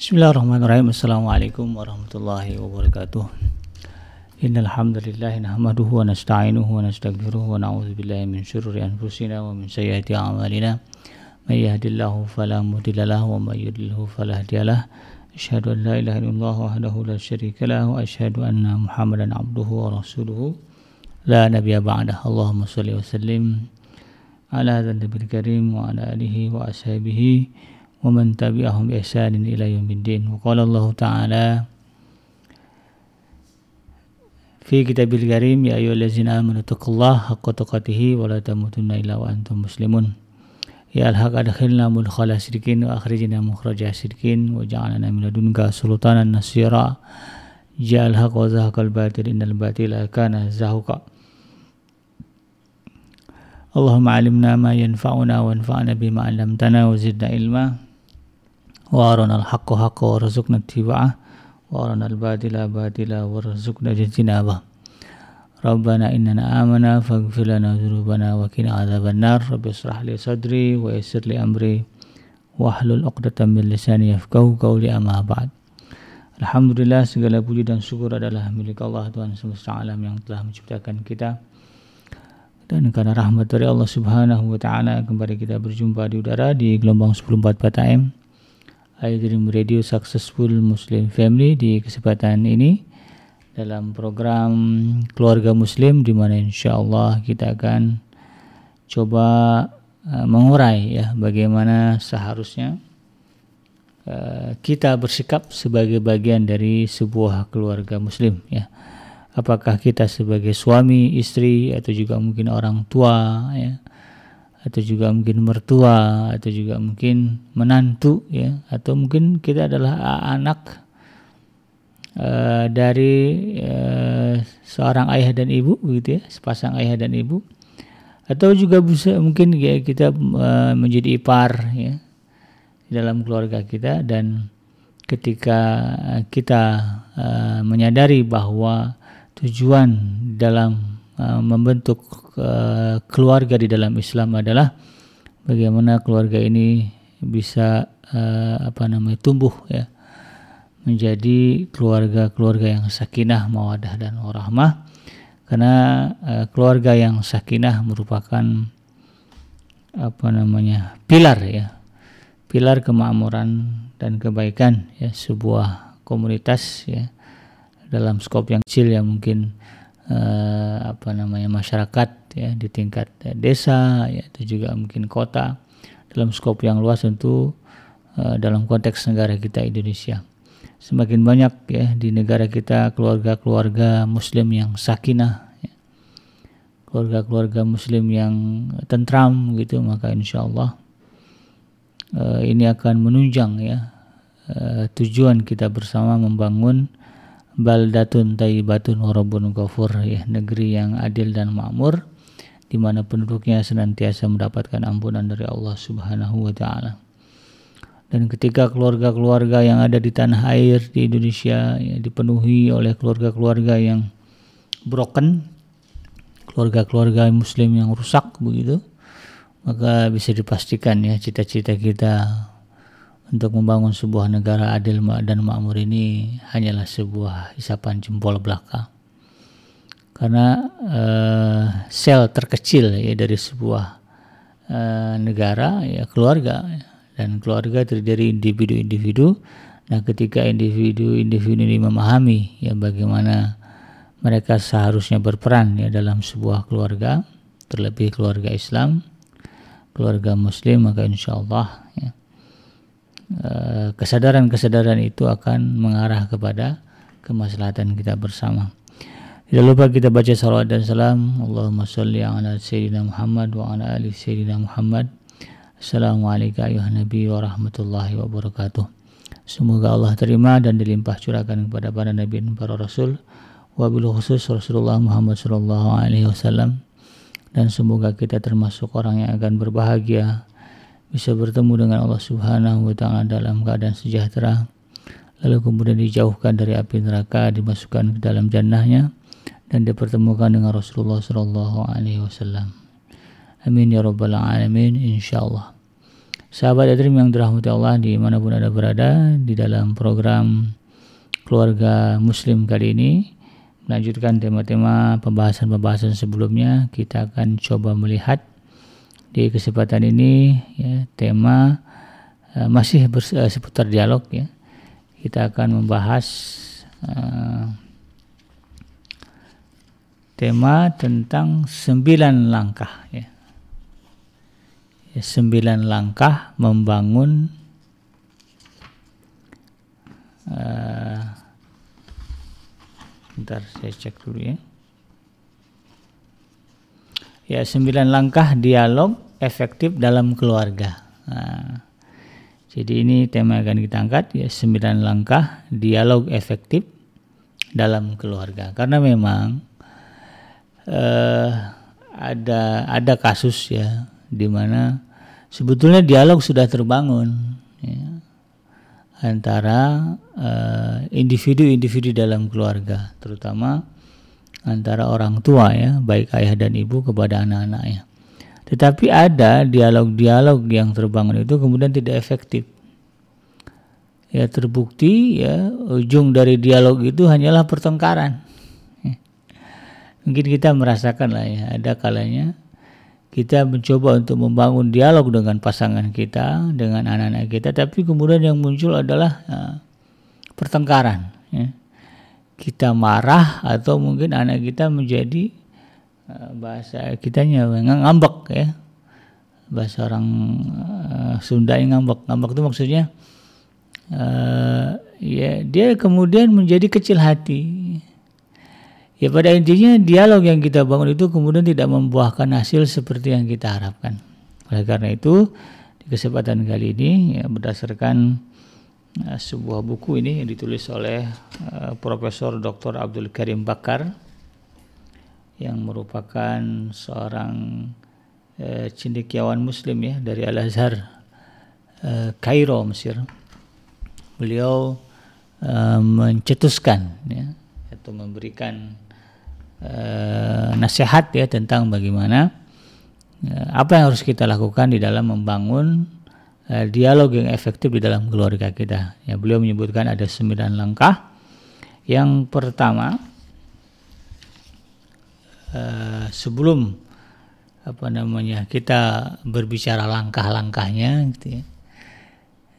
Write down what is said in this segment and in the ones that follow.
Bismillahirrahmanirrahim. Assalamualaikum warahmatullahi wabarakatuh. Innal hamdalillah nahmaduhu wa nasta'inuhu wa nastaghfiruh wa na'udzu billahi min shururi anfusina wa min sayyiati a'malina. May yahdihillahu fala mudilla lahu wa may yudlilhu fala hadiya lahu. Asyhadu an la ilaha illallah wahdahu la syarika lahu wa asyhadu anna Muhammadan abduhu wa rasuluhu. La nabiyya ba'dah. Allahumma shalli wa sallim ala hadzal nabil karim wa ala alihi wa ashabihi ومن تبعهم بإحسان إلى يوم الدين وقال الله تعالى في كتاب الكريم يا أيها الذين آمنوا اتقوا الله حق تقاته ولا تموتن إلا وأنتم مسلمون يا الحق أدخلنا مدخل سركين وأخرجنا مخرج سركين وجعلنا من لدنك سلطانا نصيرا جاء الحق وزهق الباطل إن الباطل كان زهقا اللهم علمنا ما ينفعنا وانفعنا بما علمتنا وزدنا علما وارنا الحق حقا وارزقنا اتباعه وارنا الباطل باطلا وارزقنا اجتنابه ربنا إننا آمنا فاغفر لنا ذنوبنا وقنا عذاب النار رب اشرح لي صدري ويسر لي أمري واحلل عقدة من لساني يفقهوا قولي أما بعد Alhamdulillah segala puji dan syukur adalah milik Allah Tuhan semesta alam yang telah menciptakan kita dan karena rahmat dari Allah Subhanahu wa taala kembali kita berjumpa di udara di gelombang 104 AM I Dream Radio Successful Muslim Family di kesempatan ini dalam program keluarga muslim di mana insya kita akan coba uh, mengurai ya bagaimana seharusnya uh, kita bersikap sebagai bagian dari sebuah keluarga muslim ya apakah kita sebagai suami istri atau juga mungkin orang tua ya atau juga mungkin mertua atau juga mungkin menantu ya atau mungkin kita adalah anak uh, dari uh, seorang ayah dan ibu begitu ya sepasang ayah dan ibu atau juga bisa mungkin ya, kita uh, menjadi ipar ya dalam keluarga kita dan ketika kita uh, menyadari bahwa tujuan dalam Eh, membentuk eh, keluarga di dalam Islam adalah bagaimana keluarga ini bisa eh, apa namanya tumbuh ya menjadi keluarga-keluarga yang sakinah, mawadah dan warahmah karena keluarga yang sakinah merupakan apa namanya pilar ya pilar kemakmuran dan kebaikan ya sebuah komunitas ya dalam skop yang kecil ya mungkin eh, apa namanya masyarakat ya di tingkat desa ya itu juga mungkin kota dalam skop yang luas tentu eh, dalam konteks negara kita Indonesia semakin banyak ya di negara kita keluarga-keluarga muslim yang sakinah ya. keluarga-keluarga muslim yang tentram gitu maka insya Allah eh, ini akan menunjang ya eh, tujuan kita bersama membangun baldatun taibatun warabun ghafur ya negeri yang adil dan makmur di mana penduduknya senantiasa mendapatkan ampunan dari Allah Subhanahu wa taala. Dan ketika keluarga-keluarga yang ada di tanah air di Indonesia ya, dipenuhi oleh keluarga-keluarga yang broken, keluarga-keluarga muslim yang rusak begitu, maka bisa dipastikan ya cita-cita kita untuk membangun sebuah negara adil dan makmur ini hanyalah sebuah isapan jempol belaka. Karena uh, sel terkecil ya dari sebuah uh, negara ya keluarga dan keluarga terdiri individu-individu. Nah, ketika individu-individu ini memahami ya bagaimana mereka seharusnya berperan ya dalam sebuah keluarga, terlebih keluarga Islam, keluarga Muslim, maka insya Allah ya, Eh, kesadaran-kesadaran itu akan mengarah kepada kemaslahatan kita bersama. Tidak lupa kita baca salawat dan salam. Allahumma salli ala Sayyidina Muhammad wa ala ali Sayyidina Muhammad. Assalamualaikum ayuhan Nabi wa rahmatullahi wabarakatuh. Semoga Allah terima dan dilimpah curahkan kepada para nabi dan para rasul. Wabil khusus Rasulullah Muhammad sallallahu alaihi wasallam. Dan semoga kita termasuk orang yang akan berbahagia bisa bertemu dengan Allah Subhanahu wa taala dalam keadaan sejahtera lalu kemudian dijauhkan dari api neraka dimasukkan ke dalam jannahnya dan dipertemukan dengan Rasulullah Shallallahu Alaihi Wasallam. Amin ya robbal alamin, insyaallah. Sahabat Adrim yang dirahmati Allah di dimanapun ada berada di dalam program keluarga Muslim kali ini melanjutkan tema-tema pembahasan-pembahasan sebelumnya kita akan coba melihat di kesempatan ini ya, tema uh, masih ber, uh, eh, seputar dialog ya. Kita akan membahas uh, tema tentang sembilan langkah ya. ya sembilan langkah membangun uh, ntar saya cek dulu ya ya sembilan langkah dialog efektif dalam keluarga. Nah, jadi ini tema yang akan kita angkat ya sembilan langkah dialog efektif dalam keluarga. Karena memang eh, ada ada kasus ya di mana sebetulnya dialog sudah terbangun ya, antara eh, individu-individu eh, dalam keluarga, terutama antara orang tua ya, baik ayah dan ibu kepada anak-anaknya. Tetapi ada dialog-dialog yang terbangun itu kemudian tidak efektif. Ya terbukti ya ujung dari dialog itu hanyalah pertengkaran. Ya. Mungkin kita merasakan lah ya ada kalanya kita mencoba untuk membangun dialog dengan pasangan kita, dengan anak-anak kita, tapi kemudian yang muncul adalah ya, pertengkaran. Ya kita marah atau mungkin anak kita menjadi eh, bahasa kitanya ngambek ya bahasa orang uh, Sunda yang ngambek ngambek itu maksudnya uh, ya dia kemudian menjadi kecil hati ya pada intinya dialog yang kita bangun itu kemudian tidak membuahkan hasil seperti yang kita harapkan oleh karena itu di kesempatan kali ini ya berdasarkan Eh, sebuah buku ini yang ditulis oleh uh, Profesor Dr. Abdul Karim Bakar yang merupakan seorang eh, cendekiawan muslim ya dari Al-Azhar Kairo Mesir. Beliau mencetuskan ya atau memberikan nasihat ya tentang bagaimana apa yang harus kita lakukan di dalam membangun Eh, dialog yang efektif di dalam keluarga kita. Ya, beliau menyebutkan ada sembilan langkah. Yang pertama, eh, sebelum apa namanya kita berbicara langkah-langkahnya, gitu ya,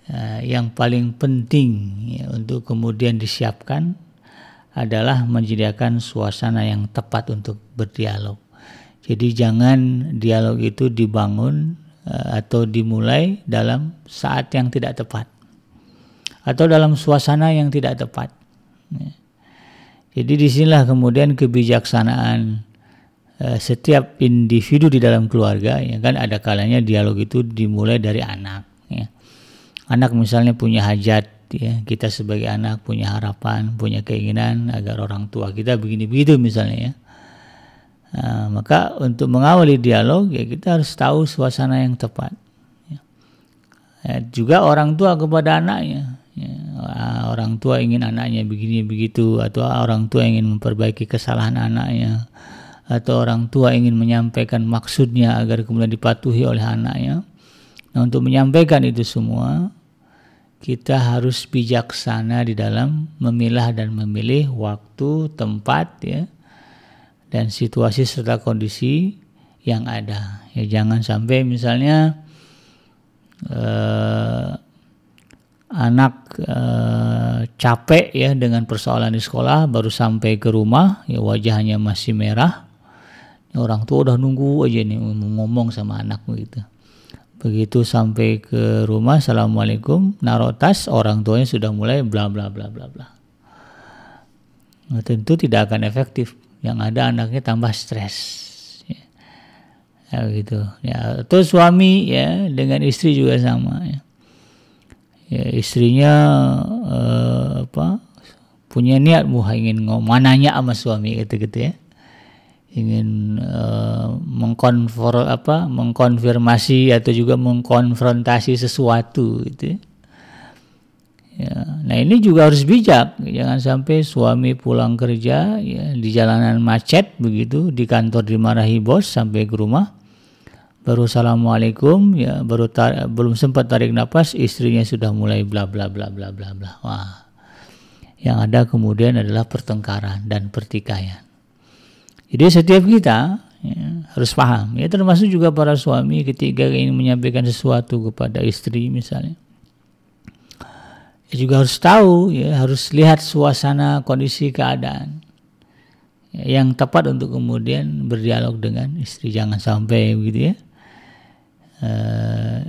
eh, yang paling penting ya, untuk kemudian disiapkan adalah menyediakan suasana yang tepat untuk berdialog. Jadi jangan dialog itu dibangun Eh, atau dimulai dalam saat yang tidak tepat atau dalam suasana yang tidak tepat. Ya. Jadi disinilah kemudian kebijaksanaan eh, setiap individu di dalam keluarga ya kan ada kalanya dialog itu dimulai dari anak ya. Anak misalnya punya hajat ya, kita sebagai anak punya harapan, punya keinginan agar orang tua kita begini begitu misalnya ya. Nah, maka untuk mengawali dialog ya kita harus tahu suasana yang tepat. Ya. Ya, juga orang tua kepada anaknya. Ya, ah, orang tua ingin anaknya begini begitu atau ah, orang tua ingin memperbaiki kesalahan anaknya atau orang tua ingin menyampaikan maksudnya agar kemudian dipatuhi oleh anaknya. Nah, untuk menyampaikan itu semua, kita harus bijaksana di dalam memilah dan memilih waktu, tempat, ya, dan situasi serta kondisi yang ada. Ya jangan sampai misalnya eh, anak eh, capek ya dengan persoalan di sekolah baru sampai ke rumah ya wajahnya masih merah. orang tua udah nunggu aja nih ngomong sama anak begitu. Begitu sampai ke rumah, assalamualaikum, narotas orang tuanya sudah mulai bla bla bla bla bla. Nah, tentu tidak akan efektif yang ada anaknya tambah stres ya. ya gitu ya atau suami ya dengan istri juga sama ya, ya istrinya eh, apa punya niat wah ingin ngomananya sama suami gitu gitu ya ingin uh, mengkonfor apa mengkonfirmasi atau juga mengkonfrontasi sesuatu gitu ya. Ya. Nah ini juga harus bijak, jangan sampai suami pulang kerja ya, di jalanan macet begitu, di kantor dimarahi bos sampai ke rumah, baru assalamualaikum ya baru tar belum sempat tarik nafas istrinya sudah mulai bla bla bla bla bla bla wah yang ada kemudian adalah pertengkaran dan pertikaian jadi setiap kita ya, harus paham ya termasuk juga para suami ketika ingin menyampaikan sesuatu kepada istri misalnya juga harus tahu ya harus lihat suasana kondisi keadaan ya, yang tepat untuk kemudian berdialog dengan istri jangan sampai begitu ya uh,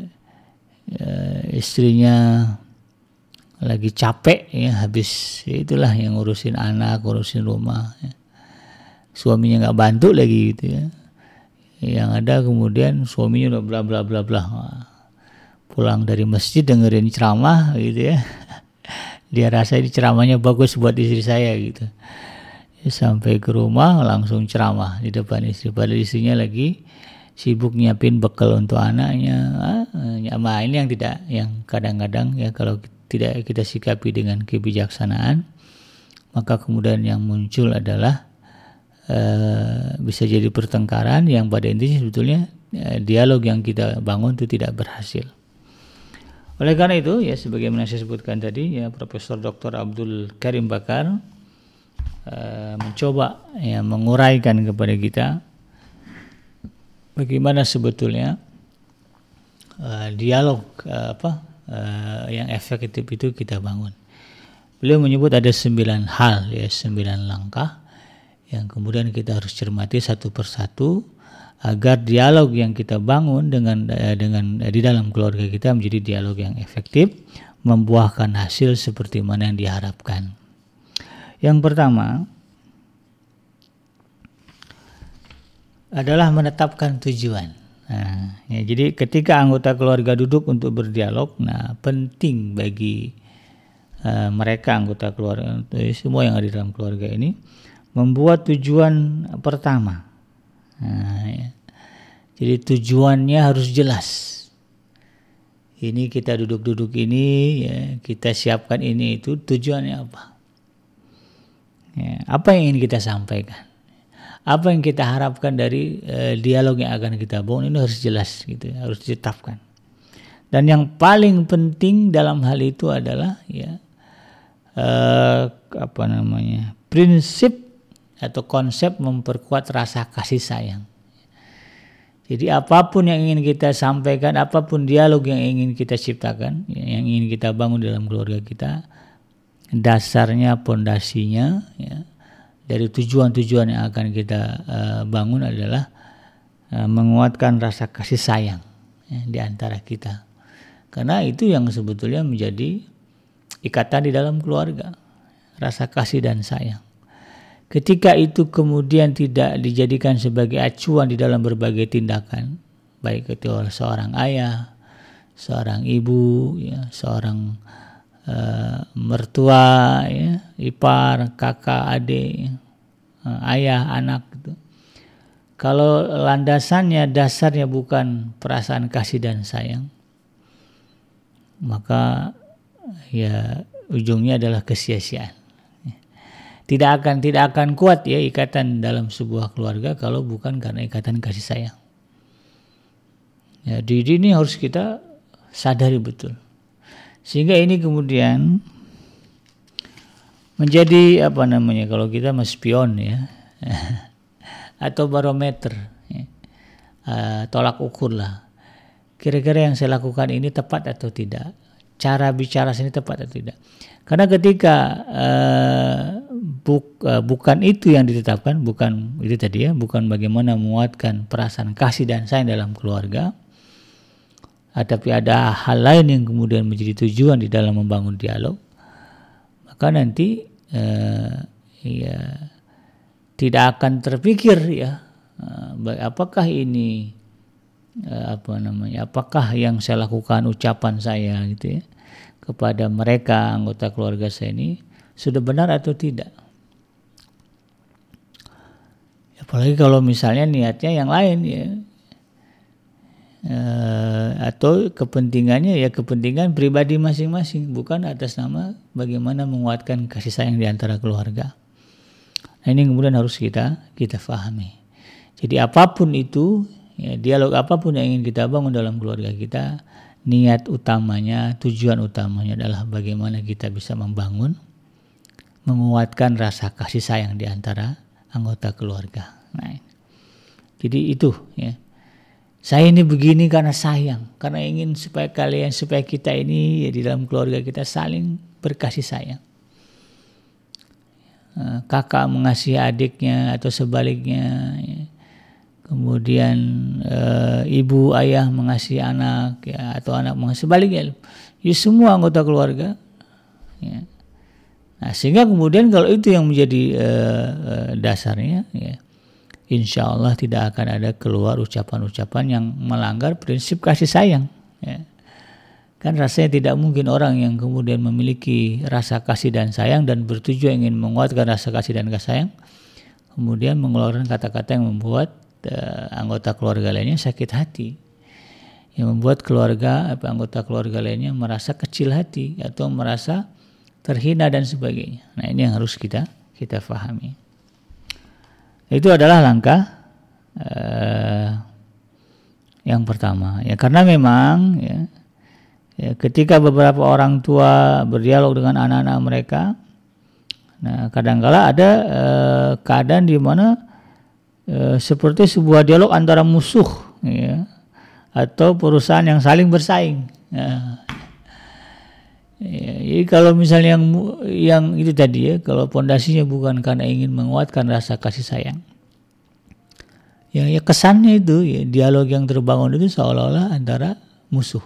uh, istrinya lagi capek ya habis ya, itulah yang ngurusin anak ngurusin rumah ya. suaminya nggak bantu lagi gitu ya yang ada kemudian suaminya udah bla bla bla bla pulang dari masjid dengerin ceramah gitu ya dia rasa ini ceramahnya bagus buat istri saya gitu sampai ke rumah langsung ceramah di depan istri pada istrinya lagi sibuk nyiapin bekal untuk anaknya ah, ya, ini yang tidak yang kadang-kadang ya kalau tidak kita sikapi dengan kebijaksanaan maka kemudian yang muncul adalah eh, bisa jadi pertengkaran yang pada intinya sebetulnya eh, dialog yang kita bangun itu tidak berhasil oleh karena itu, ya sebagaimana saya sebutkan tadi, ya Profesor Dr. Abdul Karim Bakar uh, mencoba ya menguraikan kepada kita bagaimana sebetulnya uh, dialog uh, apa uh, yang efektif itu kita bangun. Beliau menyebut ada sembilan hal, ya sembilan langkah yang kemudian kita harus cermati satu persatu agar dialog yang kita bangun dengan eh, dengan eh, di dalam keluarga kita menjadi dialog yang efektif, membuahkan hasil seperti mana yang diharapkan. Yang pertama adalah menetapkan tujuan. Nah, ya, jadi ketika anggota keluarga duduk untuk berdialog, nah penting bagi uh, mereka anggota keluarga semua yang ada di dalam keluarga ini membuat tujuan pertama Nah, ya. Jadi tujuannya harus jelas. Ini kita duduk-duduk ini, ya, kita siapkan ini itu tujuannya apa? Ya, apa yang ingin kita sampaikan? Apa yang kita harapkan dari eh, dialog yang akan kita bangun ini harus jelas gitu, ya, harus ditetapkan. Dan yang paling penting dalam hal itu adalah ya eh, apa namanya prinsip atau konsep memperkuat rasa kasih sayang. Jadi apapun yang ingin kita sampaikan, apapun dialog yang ingin kita ciptakan, yang ingin kita bangun dalam keluarga kita, dasarnya, pondasinya, ya, dari tujuan-tujuan yang akan kita uh, bangun adalah uh, menguatkan rasa kasih sayang ya, di antara kita. Karena itu yang sebetulnya menjadi ikatan di dalam keluarga, rasa kasih dan sayang. Ketika itu kemudian tidak dijadikan sebagai acuan di dalam berbagai tindakan, baik itu seorang ayah, seorang ibu, ya, seorang uh, mertua, ya, ipar, kakak, adik, ya, eh, ayah, anak. Gitu. Kalau landasannya, dasarnya bukan perasaan kasih dan sayang, maka ya ujungnya adalah kesia-siaan tidak akan tidak akan kuat ya ikatan dalam sebuah keluarga kalau bukan karena ikatan kasih sayang. Ya, di ini harus kita sadari betul. Sehingga ini kemudian menjadi apa namanya kalau kita mas spion ya atau barometer ya. uh, tolak ukur lah. Kira-kira yang saya lakukan ini tepat atau tidak? Cara bicara sini tepat atau tidak? Karena ketika uh, buk, uh, bukan itu yang ditetapkan, bukan itu tadi ya, bukan bagaimana menguatkan perasaan kasih dan sayang dalam keluarga, tapi ada hal lain yang kemudian menjadi tujuan di dalam membangun dialog, maka nanti uh, ya tidak akan terpikir ya uh, apakah ini uh, apa namanya apakah yang saya lakukan ucapan saya gitu ya kepada mereka anggota keluarga saya ini sudah benar atau tidak. Apalagi kalau misalnya niatnya yang lain ya. E, atau kepentingannya ya kepentingan pribadi masing-masing bukan atas nama bagaimana menguatkan kasih sayang di antara keluarga. Nah ini kemudian harus kita kita pahami. Jadi apapun itu ya dialog apapun yang ingin kita bangun dalam keluarga kita niat utamanya, tujuan utamanya adalah bagaimana kita bisa membangun, menguatkan rasa kasih sayang di antara anggota keluarga. Nah, jadi itu ya. Saya ini begini karena sayang, karena ingin supaya kalian, supaya kita ini ya di dalam keluarga kita saling berkasih sayang. Eh, kakak mengasihi adiknya atau sebaliknya. Ya kemudian e, ibu ayah mengasihi anak ya atau anak mengasihi sebaliknya ya semua anggota keluarga ya. nah sehingga kemudian kalau itu yang menjadi e, e, dasarnya ya insya Allah tidak akan ada keluar ucapan-ucapan yang melanggar prinsip kasih sayang ya. kan rasanya tidak mungkin orang yang kemudian memiliki rasa kasih dan sayang dan bertujuan ingin menguatkan rasa kasih dan kasih sayang kemudian mengeluarkan kata-kata yang membuat Eh, anggota keluarga lainnya sakit hati yang membuat keluarga apa anggota keluarga lainnya merasa kecil hati atau merasa terhina dan sebagainya. Nah, ini yang harus kita kita pahami. Itu adalah langkah uh, yang pertama. Ya karena memang ya, ya ketika beberapa orang tua berdialog dengan anak-anak mereka, nah kadangkala ada uh, keadaan di mana e, seperti sebuah dialog antara musuh ya, atau perusahaan yang saling bersaing. Ya. ya, jadi kalau misalnya yang yang itu tadi ya, kalau pondasinya bukan karena ingin menguatkan rasa kasih sayang, yang ya kesannya itu ya, dialog yang terbangun itu seolah-olah antara musuh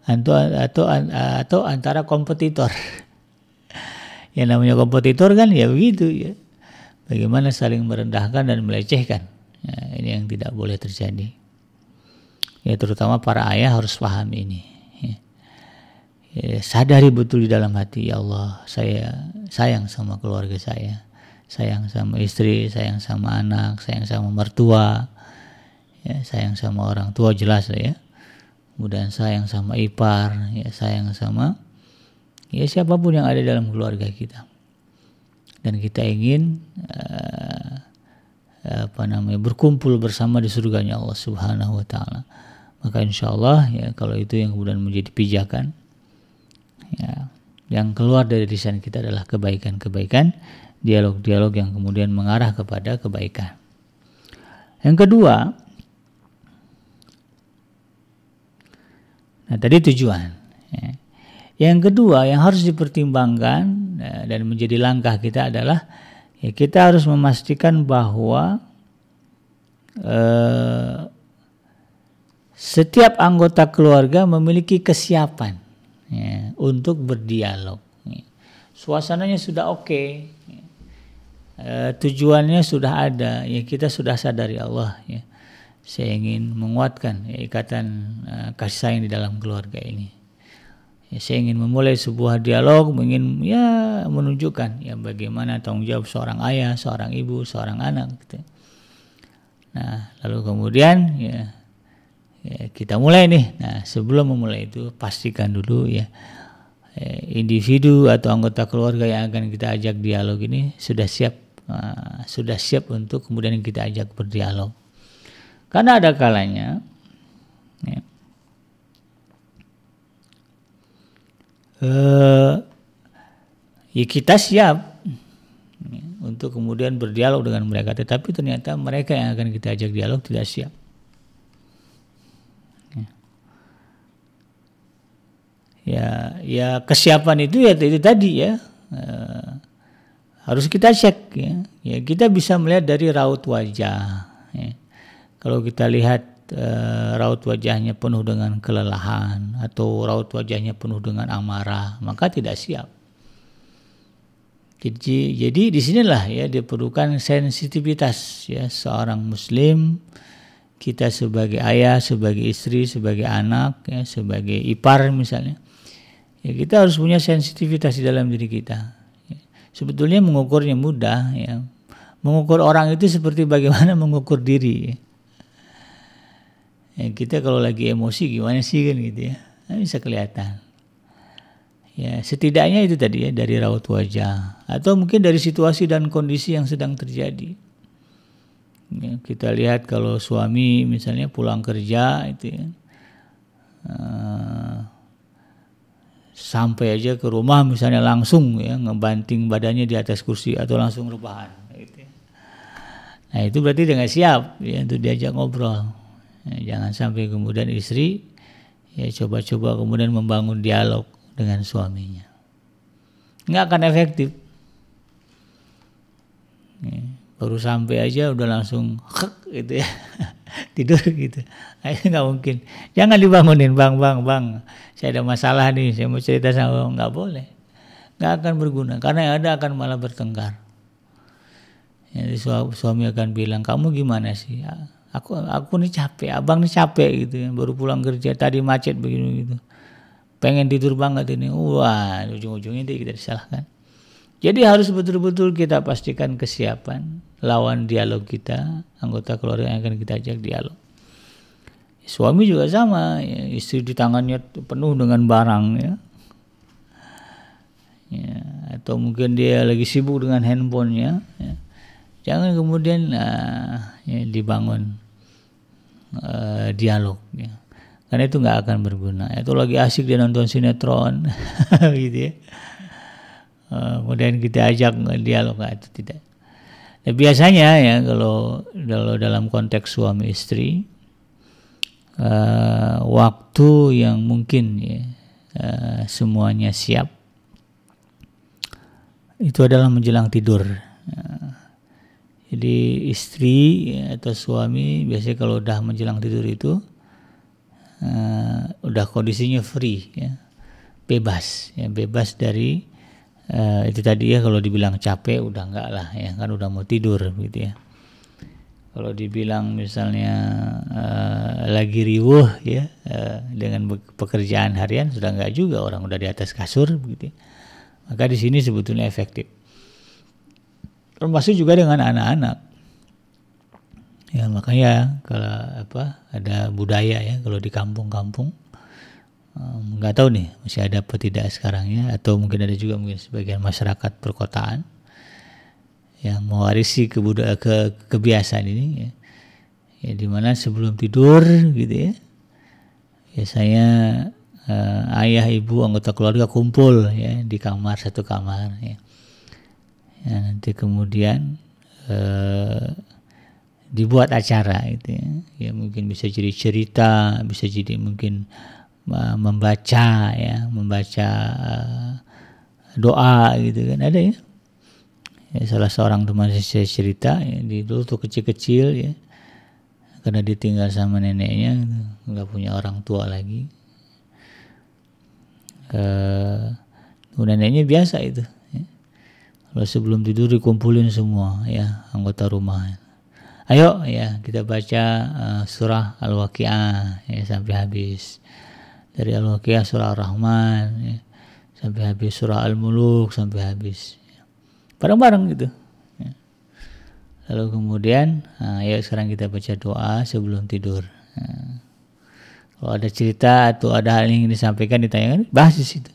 atau atau atau antara kompetitor yang namanya kompetitor kan ya begitu ya Bagaimana saling merendahkan dan melecehkan. Ya, ini yang tidak boleh terjadi. Ya terutama para ayah harus paham ini. Ya. ya. sadari betul di dalam hati ya Allah, saya sayang sama keluarga saya. Sayang sama istri, sayang sama anak, sayang sama mertua. Ya, sayang sama orang tua jelas ya. Kemudian sayang sama ipar, ya sayang sama ya siapapun yang ada dalam keluarga kita dan kita ingin uh, apa namanya berkumpul bersama di surganya Allah Subhanahu wa taala. Maka insya Allah ya kalau itu yang kemudian menjadi pijakan ya yang keluar dari desain kita adalah kebaikan-kebaikan, dialog-dialog yang kemudian mengarah kepada kebaikan. Yang kedua, nah tadi tujuan. Ya. Yang kedua yang harus dipertimbangkan eh, dan menjadi langkah kita adalah ya kita harus memastikan bahwa eh, setiap anggota keluarga memiliki kesiapan ya, untuk berdialog. Ya. Suasananya sudah oke, okay, ya. eh, tujuannya sudah ada, ya kita sudah sadari Allah ya. Saya ingin menguatkan ya, ikatan eh, kasih sayang di dalam keluarga ini ya, saya ingin memulai sebuah dialog, ingin ya menunjukkan ya bagaimana tanggung jawab seorang ayah, seorang ibu, seorang anak. Gitu. Nah, lalu kemudian ya, ya kita mulai nih. Nah, sebelum memulai itu pastikan dulu ya, ya individu atau anggota keluarga yang akan kita ajak dialog ini sudah siap ah, sudah siap untuk kemudian kita ajak berdialog. Karena ada kalanya eh, ya kita siap untuk kemudian berdialog dengan mereka tetapi ternyata mereka yang akan kita ajak dialog tidak siap ya ya kesiapan itu ya itu tadi ya eh, harus kita cek ya. ya kita bisa melihat dari raut wajah ya. kalau kita lihat Eh, raut wajahnya penuh dengan kelelahan atau raut wajahnya penuh dengan amarah, maka tidak siap. Jadi, jadi di ya diperlukan sensitivitas ya seorang muslim kita sebagai ayah, sebagai istri, sebagai anak, ya, sebagai ipar misalnya. Ya, kita harus punya sensitivitas di dalam diri kita. Sebetulnya mengukurnya mudah ya. Mengukur orang itu seperti bagaimana mengukur diri. Ya ya, kita kalau lagi emosi gimana sih kan gitu ya nah, bisa kelihatan ya setidaknya itu tadi ya dari raut wajah atau mungkin dari situasi dan kondisi yang sedang terjadi ya, kita lihat kalau suami misalnya pulang kerja itu ya eh, sampai aja ke rumah misalnya langsung ya ngebanting badannya di atas kursi atau langsung rebahan gitu ya. nah itu berarti dia nggak siap ya untuk diajak ngobrol Ya, jangan sampai kemudian istri ya coba-coba kemudian membangun dialog dengan suaminya. Nggak akan efektif. Ya, baru sampai aja udah langsung hek gitu ya tidur gitu. Nah, nggak mungkin. Jangan dibangunin, bang, bang, bang. Saya ada masalah nih, saya mau cerita sama bang. Nggak boleh. Nggak akan berguna. Karena yang ada akan malah bertengkar. Jadi suami akan bilang, kamu gimana sih? aku aku ini capek abang ini capek gitu ya baru pulang kerja tadi macet begini gitu pengen tidur banget ini wah ujung-ujungnya dia kita disalahkan jadi harus betul-betul kita pastikan kesiapan lawan dialog kita anggota keluarga yang akan kita ajak dialog suami juga sama ya, istri di tangannya penuh dengan barang ya ya, atau mungkin dia lagi sibuk dengan handphonenya ya jangan kemudian uh, ya, dibangun uh, dialog ya. karena itu nggak akan berguna itu lagi asik dia nonton sinetron gitu ya uh, kemudian kita ajak dialog nggak itu tidak nah, biasanya ya kalau kalau dalam konteks suami istri uh, waktu yang mungkin ya uh, semuanya siap itu adalah menjelang tidur. Uh, jadi istri atau suami biasanya kalau udah menjelang tidur itu uh, udah kondisinya free, ya. bebas, ya, bebas dari uh, itu tadi ya kalau dibilang capek udah enggak lah ya kan udah mau tidur gitu ya. Kalau dibilang misalnya uh, lagi riuh ya uh, dengan pekerjaan harian sudah enggak juga orang udah di atas kasur gitu. Ya. Maka di sini sebetulnya efektif termasuk juga dengan anak-anak ya makanya kalau apa ada budaya ya kalau di kampung-kampung eh, nggak um, tahu nih masih ada apa tidak sekarangnya atau mungkin ada juga mungkin sebagian masyarakat perkotaan yang mewarisi kebudaya ke kebiasaan ini ya, ya dimana sebelum tidur gitu ya biasanya uh, ayah ibu anggota keluarga kumpul ya di kamar satu kamar ya ya, nanti kemudian eh, dibuat acara itu ya. ya mungkin bisa jadi cerita bisa jadi mungkin uh, membaca ya membaca uh, doa gitu kan ada ya, ya salah seorang teman saya cerita ya, di dulu tuh kecil-kecil ya karena ditinggal sama neneknya gitu. nggak punya orang tua lagi uh, neneknya biasa itu kalau sebelum tidur dikumpulin semua ya anggota rumah ayo ya kita baca uh, surah al-waqiah ya sampai habis dari al-waqiah surah ar-rahman ya, sampai habis surah al-muluk sampai habis bareng-bareng gitu ya. lalu kemudian uh, ayo sekarang kita baca doa sebelum tidur ya. kalau ada cerita atau ada hal yang ingin disampaikan ditanyakan bahas di situ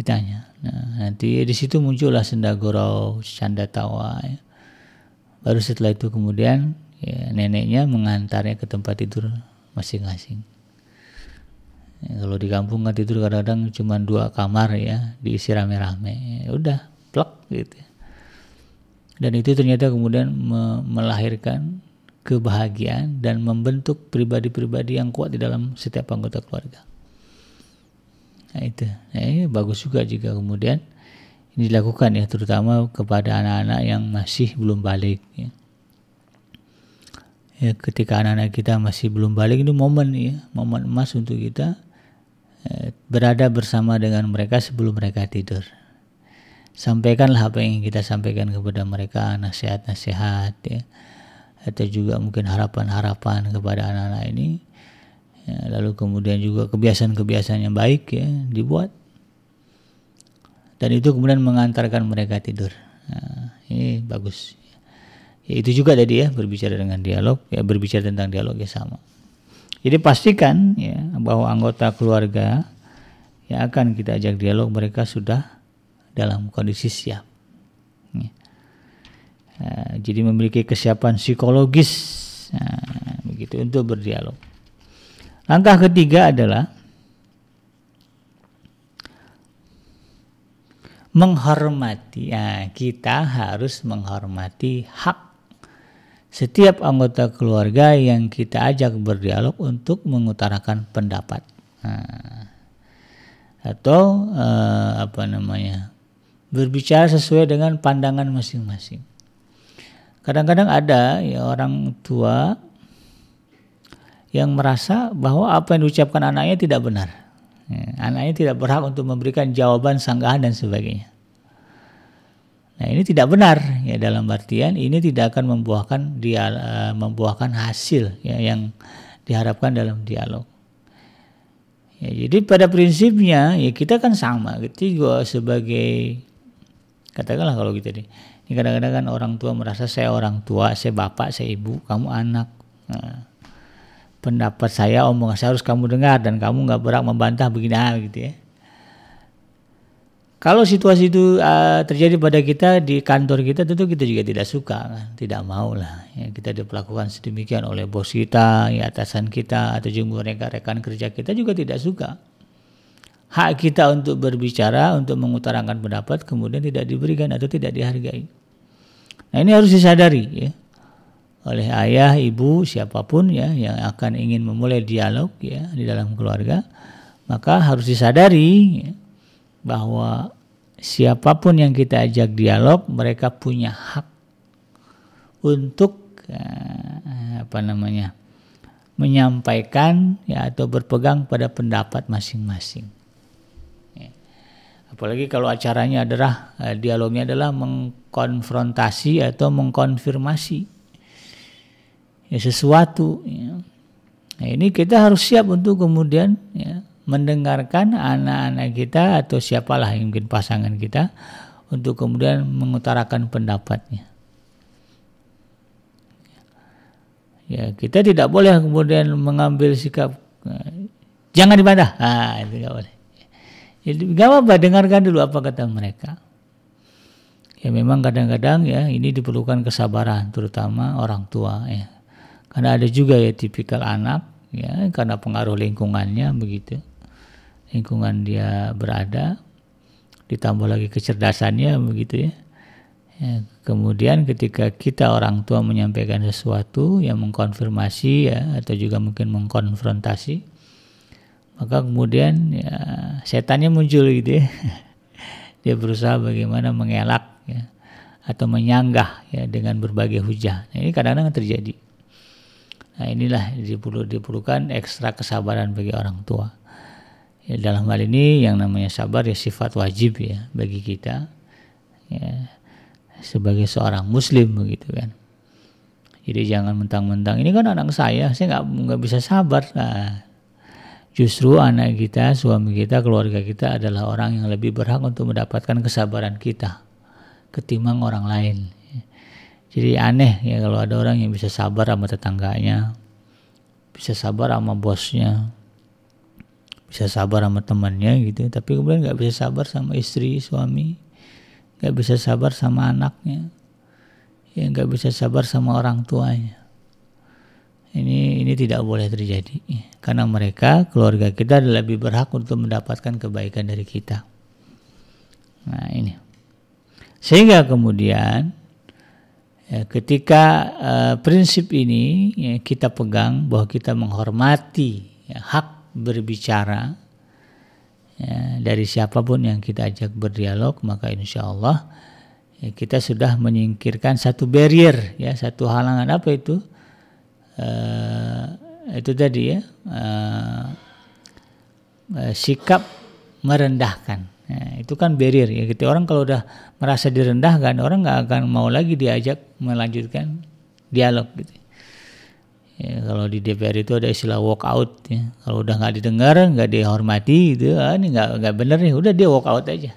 ditanya. Nah, nanti di situ muncullah senda gurau, canda tawa. Ya. Baru setelah itu kemudian ya, neneknya mengantarnya ke tempat tidur masing-masing. Ya, kalau di kampung kan tidur kadang-kadang cuma dua kamar ya, diisi rame-rame. Ya, udah, plak gitu. Dan itu ternyata kemudian me melahirkan kebahagiaan dan membentuk pribadi-pribadi yang kuat di dalam setiap anggota keluarga. Nah, itu. Nah, ini bagus juga jika kemudian ini dilakukan ya terutama kepada anak-anak yang masih belum balik ya. ya ketika anak-anak kita masih belum balik itu momen ya, momen emas untuk kita eh, berada bersama dengan mereka sebelum mereka tidur. Sampaikanlah apa yang kita sampaikan kepada mereka, nasihat-nasihat ya. Atau juga mungkin harapan-harapan kepada anak-anak ini ya, lalu kemudian juga kebiasaan-kebiasaan yang baik ya dibuat dan itu kemudian mengantarkan mereka tidur nah, ini bagus ya, itu juga tadi ya berbicara dengan dialog ya berbicara tentang dialog ya sama jadi pastikan ya bahwa anggota keluarga yang akan kita ajak dialog mereka sudah dalam kondisi siap ya. Nah, jadi memiliki kesiapan psikologis nah, begitu untuk berdialog Langkah ketiga adalah menghormati. Nah, kita harus menghormati hak setiap anggota keluarga yang kita ajak berdialog untuk mengutarakan pendapat. Nah, atau eh, apa namanya? berbicara sesuai dengan pandangan masing-masing. Kadang-kadang ada ya orang tua yang merasa bahwa apa yang diucapkan anaknya tidak benar. Ya, anaknya tidak berhak untuk memberikan jawaban sanggahan dan sebagainya. Nah ini tidak benar ya dalam artian ini tidak akan membuahkan dia eh, membuahkan hasil ya, yang diharapkan dalam dialog. Ya, jadi pada prinsipnya ya kita kan sama jadi gua sebagai katakanlah kalau gitu nih, Ini kadang-kadang kan orang tua merasa saya orang tua, saya bapak, saya ibu, kamu anak. Nah, pendapat saya omongan saya harus kamu dengar dan kamu nggak berhak membantah begini ah, gitu ya kalau situasi itu uh, terjadi pada kita di kantor kita tentu kita juga tidak suka kan? tidak mau lah ya, kita diperlakukan sedemikian oleh bos kita ya atasan kita atau juga rekan-rekan kerja kita juga tidak suka hak kita untuk berbicara untuk mengutarakan pendapat kemudian tidak diberikan atau tidak dihargai nah ini harus disadari ya oleh ayah, ibu, siapapun ya yang akan ingin memulai dialog ya di dalam keluarga, maka harus disadari ya, bahwa siapapun yang kita ajak dialog, mereka punya hak untuk eh, apa namanya menyampaikan ya atau berpegang pada pendapat masing-masing. Ya. Apalagi kalau acaranya adalah eh, dialognya adalah mengkonfrontasi atau mengkonfirmasi ya sesuatu ya. Nah, ini kita harus siap untuk kemudian ya, mendengarkan anak-anak kita atau siapalah yang mungkin pasangan kita untuk kemudian mengutarakan pendapatnya. Ya, kita tidak boleh kemudian mengambil sikap ya, jangan dibantah Ah, itu nggak boleh. Jadi ya, nggak apa-apa dengarkan dulu apa kata mereka. Ya memang kadang-kadang ya ini diperlukan kesabaran terutama orang tua ya karena ada juga ya tipikal anak ya karena pengaruh lingkungannya begitu lingkungan dia berada ditambah lagi kecerdasannya begitu ya, ya kemudian ketika kita orang tua menyampaikan sesuatu yang mengkonfirmasi ya atau juga mungkin mengkonfrontasi maka kemudian ya setannya muncul gitu ya dia berusaha bagaimana mengelak ya atau menyanggah ya dengan berbagai hujah nah, ini kadang-kadang terjadi Nah inilah diperlu, diperlukan ekstra kesabaran bagi orang tua. Ya, dalam hal ini yang namanya sabar ya sifat wajib ya bagi kita ya, sebagai seorang muslim begitu kan. Jadi jangan mentang-mentang ini kan anak saya, saya nggak nggak bisa sabar. Nah, justru anak kita, suami kita, keluarga kita adalah orang yang lebih berhak untuk mendapatkan kesabaran kita ketimbang orang lain jadi aneh ya kalau ada orang yang bisa sabar sama tetangganya bisa sabar sama bosnya bisa sabar sama temannya gitu tapi kemudian nggak bisa sabar sama istri suami nggak bisa sabar sama anaknya ya nggak bisa sabar sama orang tuanya ini ini tidak boleh terjadi karena mereka keluarga kita lebih berhak untuk mendapatkan kebaikan dari kita nah ini sehingga kemudian Ya, ketika uh, prinsip ini ya, kita pegang bahwa kita menghormati ya, hak berbicara ya, dari siapapun yang kita ajak berdialog maka insya Allah ya, kita sudah menyingkirkan satu barrier ya satu halangan apa itu uh, itu tadi ya uh, uh, sikap merendahkan Nah, itu kan barrier ya gitu. Orang kalau udah merasa direndahkan, orang nggak akan mau lagi diajak melanjutkan dialog gitu. Ya, kalau di DPR itu ada istilah walk out ya. Kalau udah nggak didengar, nggak dihormati itu, ah, ini nggak nggak bener nih, udah dia walk out aja.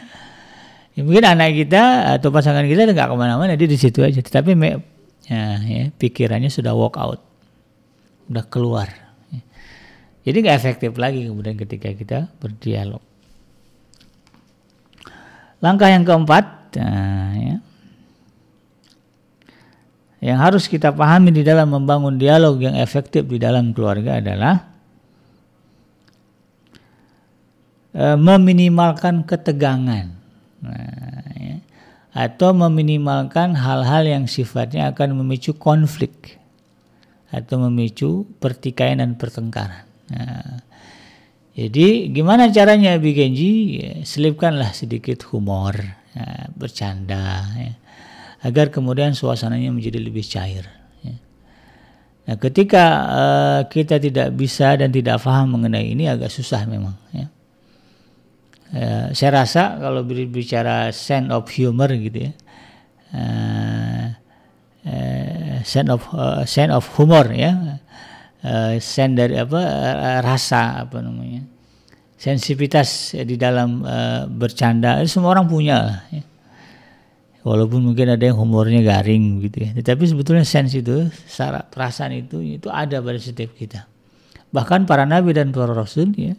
ya, mungkin anak kita atau pasangan kita nggak kemana-mana, dia di situ aja. Tetapi me, ya, ya, pikirannya sudah walk out, udah keluar. Ya. Jadi nggak efektif lagi kemudian ketika kita berdialog. Langkah yang keempat, nah, ya, yang harus kita pahami di dalam membangun dialog yang efektif di dalam keluarga adalah e, meminimalkan ketegangan nah, ya. atau meminimalkan hal-hal yang sifatnya akan memicu konflik atau memicu pertikaian dan pertengkaran. Nah, jadi gimana caranya bikin Genji? Ya, selipkanlah sedikit humor, ya, bercanda, ya, agar kemudian suasananya menjadi lebih cair. Ya. Nah, ketika uh, kita tidak bisa dan tidak paham mengenai ini agak susah memang. Ya. Uh, saya rasa kalau berbicara sense of humor gitu ya. Uh, uh, sense of uh, sense of humor ya uh, eh, sen dari apa eh, rasa apa namanya sensitivitas di dalam uh, bercanda semua orang punya ya. walaupun mungkin ada yang humornya garing gitu ya tetapi sebetulnya sens itu perasaan itu itu ada pada setiap kita bahkan para nabi dan para rasul ya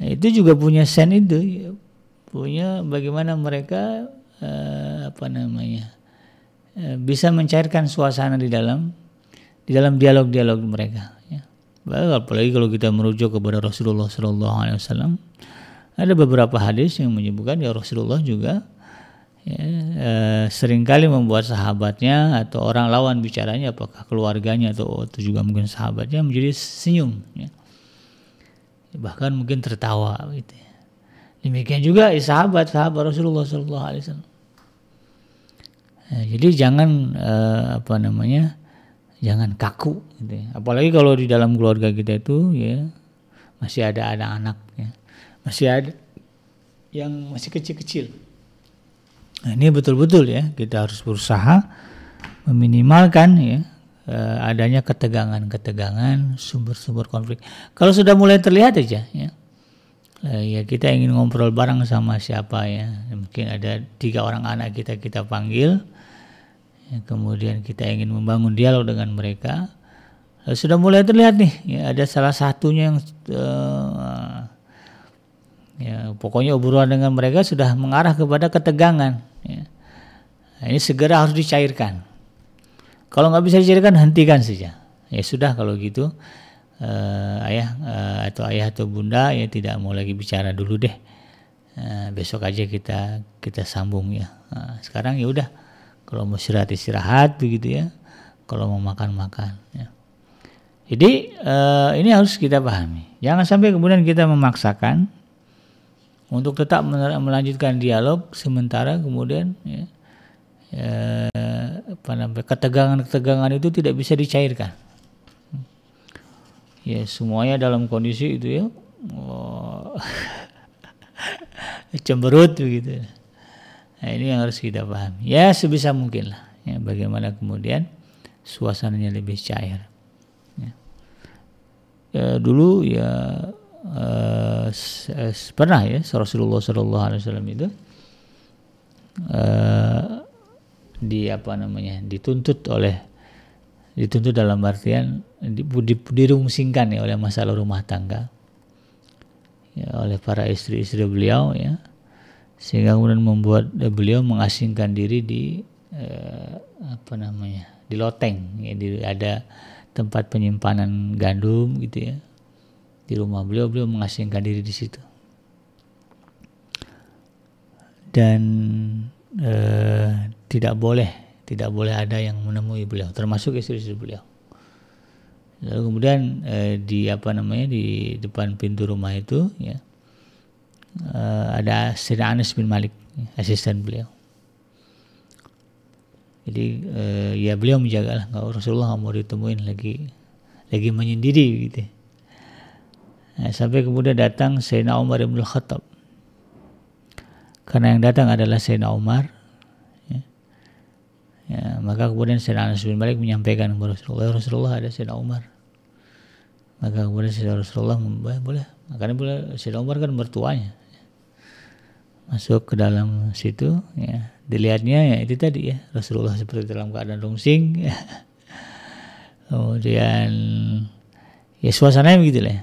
itu juga punya sen itu ya. punya bagaimana mereka uh, apa namanya uh, bisa mencairkan suasana di dalam di dalam dialog-dialog mereka. Ya. Apalagi kalau kita merujuk kepada Rasulullah Shallallahu Alaihi Wasallam, ada beberapa hadis yang menyebutkan ya Rasulullah juga ya, e, seringkali membuat sahabatnya atau orang lawan bicaranya, apakah keluarganya atau, atau juga mungkin sahabatnya menjadi senyum, ya. bahkan mungkin tertawa. Gitu Demikian juga sahabat sahabat Rasulullah Shallallahu Alaihi Wasallam. jadi jangan eh, apa namanya jangan kaku gitu ya. apalagi kalau di dalam keluarga kita itu ya masih ada anak-anak ya. masih ada yang masih kecil-kecil nah, ini betul-betul ya kita harus berusaha meminimalkan ya eh, adanya ketegangan-ketegangan sumber-sumber konflik kalau sudah mulai terlihat aja ya eh, ya kita ingin ngobrol bareng sama siapa ya mungkin ada tiga orang anak kita kita panggil Ya, kemudian kita ingin membangun dialog dengan mereka eh, sudah mulai terlihat nih ya, ada salah satunya yang uh, ya, pokoknya obrolan dengan mereka sudah mengarah kepada ketegangan ya. nah, ini segera harus dicairkan kalau nggak bisa dicairkan hentikan saja ya sudah kalau gitu uh, ayah uh, atau ayah atau bunda ya tidak mau lagi bicara dulu deh uh, besok aja kita kita sambung ya uh, sekarang ya udah kalau mau istirahat istirahat begitu ya kalau mau makan makan ya. jadi uh, ini harus kita pahami jangan sampai kemudian kita memaksakan untuk tetap melanjutkan dialog sementara kemudian ya, ya, apa namanya ketegangan-ketegangan itu tidak bisa dicairkan ya semuanya dalam kondisi itu ya oh, cemberut begitu Nah, ini yang harus kita paham. Ya sebisa mungkin lah. Ya, bagaimana kemudian suasananya lebih cair. Ya. Ya, dulu ya eh, pernah ya Rasulullah Shallallahu Alaihi Wasallam itu eh, di apa namanya dituntut oleh dituntut dalam artian di, di, dirungsingkan ya oleh masalah rumah tangga ya, oleh para istri-istri beliau ya sehingga kemudian membuat beliau mengasingkan diri di eh, apa namanya di loteng ya, di, ada tempat penyimpanan gandum gitu ya di rumah beliau beliau mengasingkan diri di situ dan eh, tidak boleh tidak boleh ada yang menemui beliau termasuk istri-istri beliau lalu kemudian eh, di apa namanya di depan pintu rumah itu ya uh, ada Sri Anas bin Malik, asisten beliau. Jadi uh, ya beliau menjaga lah, nggak Rasulullah mau ditemuin lagi, lagi menyendiri gitu. Nah, sampai kemudian datang Sayyidina Umar bin Khattab. Karena yang datang adalah Sayyidina Umar, ya. ya maka kemudian Sayyidina Anas bin Malik menyampaikan kepada Rasulullah, Rasulullah ada Sayyidina Umar. Maka kemudian Sayyidina Rasulullah boleh, boleh. Makanya boleh Sayyidina Umar kan mertuanya masuk ke dalam situ ya dilihatnya ya itu tadi ya Rasulullah seperti dalam keadaan rungsing ya. kemudian ya suasananya begitu lah ya.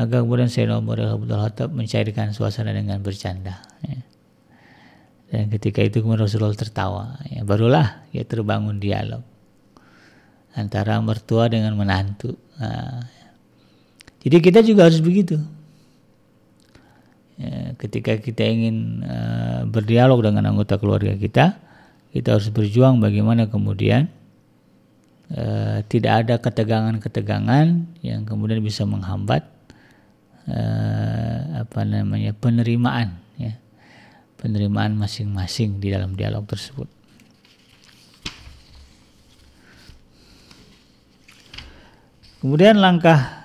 maka kemudian saya nomor Abdul Hatab mencairkan suasana dengan bercanda ya. dan ketika itu kemudian Rasulullah tertawa ya barulah ya terbangun dialog antara mertua dengan menantu nah, jadi kita juga harus begitu Ya, ketika kita ingin eh, berdialog dengan anggota keluarga kita, kita harus berjuang bagaimana kemudian eh, tidak ada ketegangan-ketegangan yang kemudian bisa menghambat eh, apa namanya penerimaan, ya, penerimaan masing-masing di dalam dialog tersebut. Kemudian langkah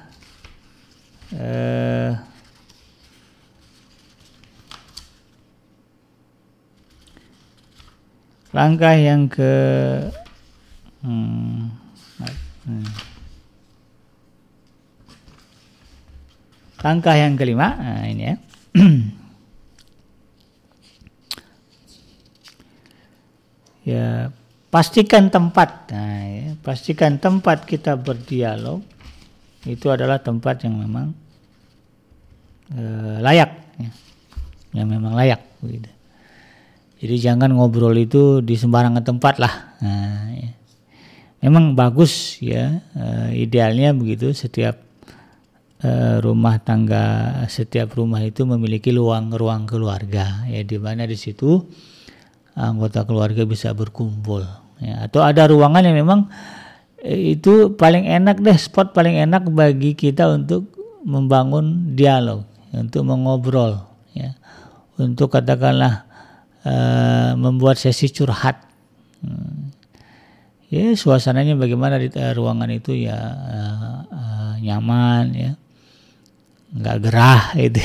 langkah yang ke hmm, hmm, langkah yang kelima nah ini ya ya pastikan tempat nah, ya, pastikan tempat kita berdialog itu adalah tempat yang memang eh, layak ya. yang memang layak begitu jadi jangan ngobrol itu di sembarangan tempat lah. Nah, ya. Memang bagus ya, e, idealnya begitu setiap e, rumah tangga, setiap rumah itu memiliki ruang-ruang keluarga ya di mana di situ anggota keluarga bisa berkumpul ya. Atau ada ruangan yang memang eh, itu paling enak deh spot paling enak bagi kita untuk membangun dialog, untuk mengobrol ya. Untuk katakanlah uh, membuat sesi curhat. Hmm. Ya suasananya bagaimana di uh, ruangan itu ya uh, uh, nyaman ya, Enggak gerah itu.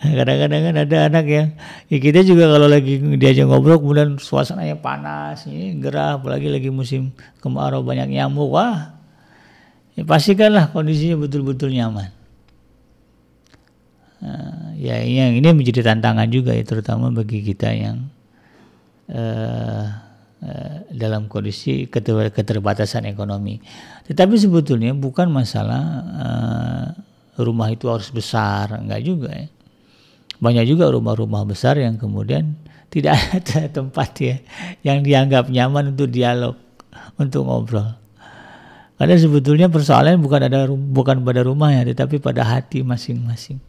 Kadang-kadang kan ada anak yang ya kita juga kalau lagi diajak ngobrol kemudian suasananya panas, ini ya, gerah, apalagi lagi musim kemarau banyak nyamuk, wah ya pastikanlah kondisinya betul-betul nyaman uh, ya yang ini menjadi tantangan juga ya terutama bagi kita yang uh, uh, dalam kondisi keter keterbatasan ekonomi. Tetapi sebetulnya bukan masalah uh, rumah itu harus besar, enggak juga ya. Banyak juga rumah-rumah besar yang kemudian tidak ada tempat ya yang dianggap nyaman untuk dialog, untuk ngobrol. Karena sebetulnya persoalan bukan ada bukan pada rumah ya, tetapi pada hati masing-masing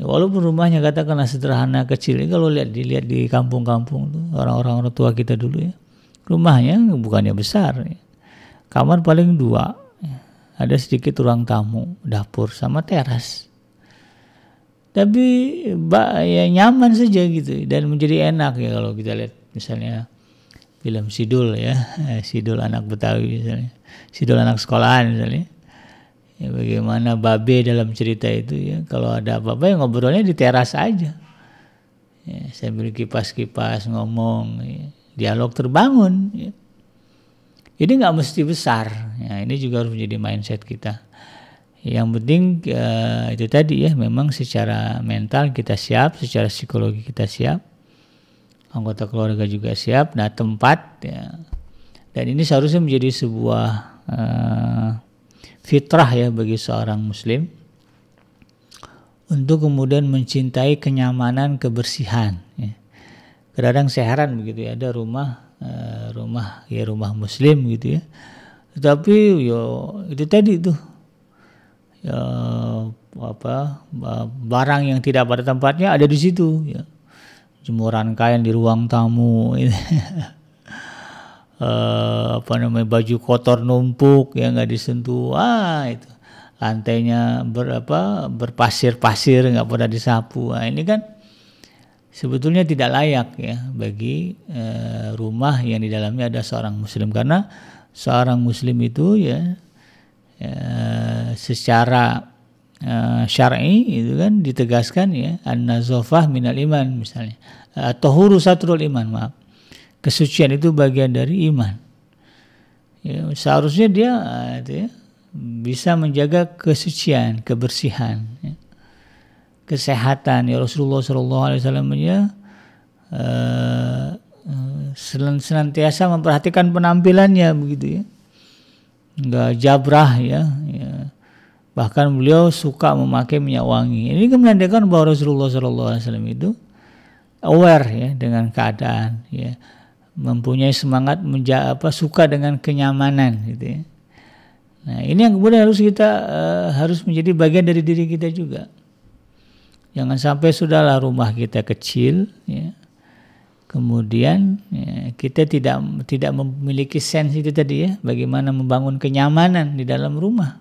walaupun rumahnya katakanlah sederhana kecil, ini kalau lihat dilihat di kampung-kampung tuh orang-orang tua kita dulu ya, rumahnya bukannya besar, ya. kamar paling dua, ya. ada sedikit ruang tamu, dapur sama teras. Tapi ya nyaman saja gitu dan menjadi enak ya kalau kita lihat misalnya film Sidul ya, Sidul anak Betawi misalnya, Sidul anak sekolahan misalnya ya bagaimana babe dalam cerita itu ya kalau ada apa-apa ya ngobrolnya di teras aja ya, sambil kipas-kipas ngomong ya. dialog terbangun ya. ini nggak mesti besar ya ini juga harus menjadi mindset kita yang penting eh, itu tadi ya memang secara mental kita siap secara psikologi kita siap anggota keluarga juga siap nah tempat ya dan ini seharusnya menjadi sebuah uh, fitrah ya bagi seorang muslim untuk kemudian mencintai kenyamanan kebersihan ya. kadang saya heran begitu ya ada rumah eh, rumah ya rumah muslim gitu ya Tapi yo itu tadi tuh ya, apa barang yang tidak pada tempatnya ada di situ ya jemuran kain di ruang tamu gitu. eh, apa namanya baju kotor numpuk yang nggak disentuh ah itu lantainya berapa berpasir-pasir nggak pernah disapu nah, ini kan sebetulnya tidak layak ya bagi eh, rumah yang di dalamnya ada seorang muslim karena seorang muslim itu ya eh, secara eh, syar'i itu kan ditegaskan ya an-nazofah minal iman misalnya eh, atau huru satrul iman maaf kesucian itu bagian dari iman. Ya, seharusnya dia ah, ya, bisa menjaga kesucian, kebersihan, ya. kesehatan. Ya Rasulullah Shallallahu Alaihi Wasallam ya, senantiasa memperhatikan penampilannya begitu ya, nggak jabrah ya. ya. Bahkan beliau suka memakai minyak wangi. Ini menandakan bahwa Rasulullah Shallallahu itu aware ya dengan keadaan ya mempunyai semangat menja apa suka dengan kenyamanan gitu ya. Nah, ini yang kemudian harus kita uh, harus menjadi bagian dari diri kita juga. Jangan sampai sudahlah rumah kita kecil ya. Kemudian ya, kita tidak tidak memiliki sense itu tadi ya, bagaimana membangun kenyamanan di dalam rumah.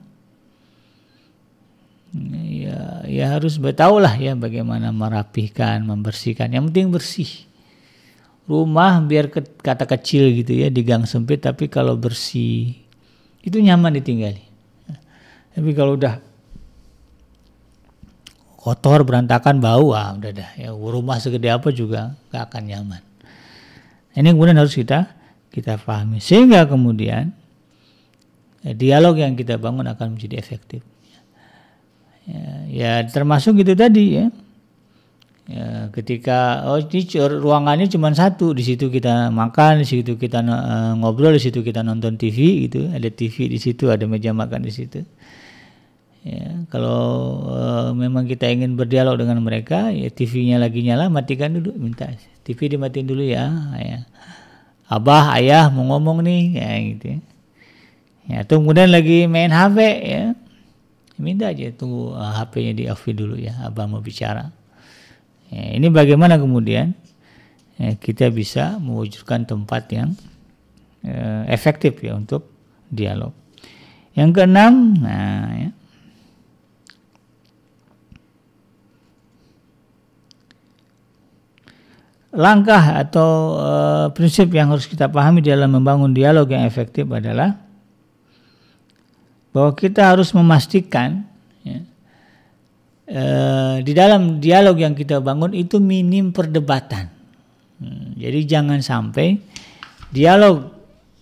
Ya, ya harus betaulah ya bagaimana merapihkan, membersihkan. Yang penting bersih rumah biar ke, kata kecil gitu ya di gang sempit tapi kalau bersih itu nyaman ditinggali tapi kalau udah kotor berantakan bau ah udah dah ya rumah segede apa juga gak akan nyaman ini kemudian harus kita kita pahami sehingga kemudian ya, dialog yang kita bangun akan menjadi efektif ya, ya termasuk itu tadi ya Ya, ketika oh ini ruangannya cuma satu di situ kita makan di situ kita eh, ngobrol di situ kita nonton TV gitu ada TV di situ ada meja makan di situ ya kalau uh, memang kita ingin berdialog dengan mereka ya TV-nya lagi nyala matikan dulu minta TV dimatiin dulu ya ayah abah ayah mau ngomong nih ya gitu ya, ya atau kemudian lagi main HP ya minta aja tunggu uh, eh, HP-nya di off dulu ya abah mau bicara Ya, ini bagaimana kemudian ya, kita bisa mewujudkan tempat yang uh, efektif ya untuk dialog. Yang keenam, nah ya. Langkah atau e, prinsip yang harus kita pahami dalam membangun dialog yang efektif adalah bahwa kita harus memastikan e, di dalam dialog yang kita bangun itu minim perdebatan. Hmm, jadi jangan sampai dialog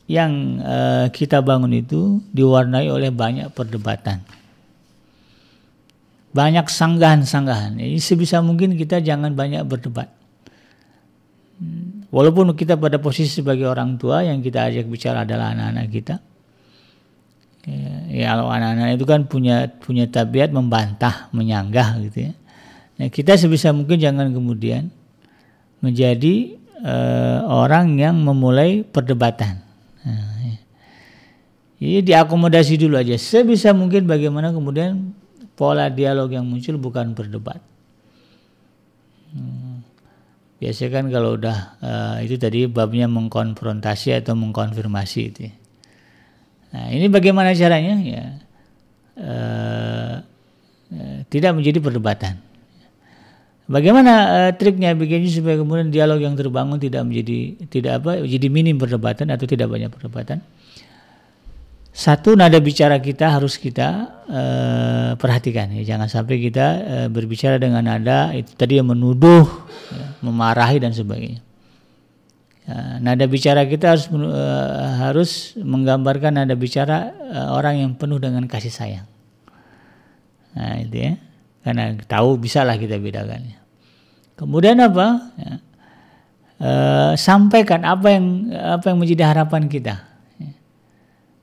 yang e, kita bangun itu diwarnai oleh banyak perdebatan. Banyak sanggahan-sanggahan. ini sebisa mungkin kita jangan banyak berdebat. Hmm, walaupun kita pada posisi sebagai orang tua yang kita ajak bicara adalah anak-anak kita, Ya, ya kalau anak-anak itu kan punya punya tabiat membantah, menyanggah gitu ya. Nah, kita sebisa mungkin jangan kemudian menjadi uh, orang yang memulai perdebatan. Nah, ya. Jadi diakomodasi dulu aja sebisa mungkin bagaimana kemudian pola dialog yang muncul bukan berdebat. Hmm. Biasanya kan kalau udah uh, itu tadi babnya mengkonfrontasi atau mengkonfirmasi itu. Ya Nah, ini bagaimana caranya? Ya, uh, tidak menjadi perdebatan. Bagaimana uh, triknya bikinnya supaya kemudian dialog yang terbangun tidak menjadi tidak apa jadi minim perdebatan atau tidak banyak perdebatan. Satu nada bicara kita harus kita uh, perhatikan ya jangan sampai kita uh, berbicara dengan nada itu tadi yang menuduh, ya, memarahi dan sebagainya. Ya, nada bicara kita harus uh, harus menggambarkan nada bicara uh, orang yang penuh dengan kasih sayang. Nah, itu ya. Karena tahu bisalah kita bedakannya. Kemudian apa? Ya. Uh, sampaikan apa yang apa yang menjadi harapan kita. Ya.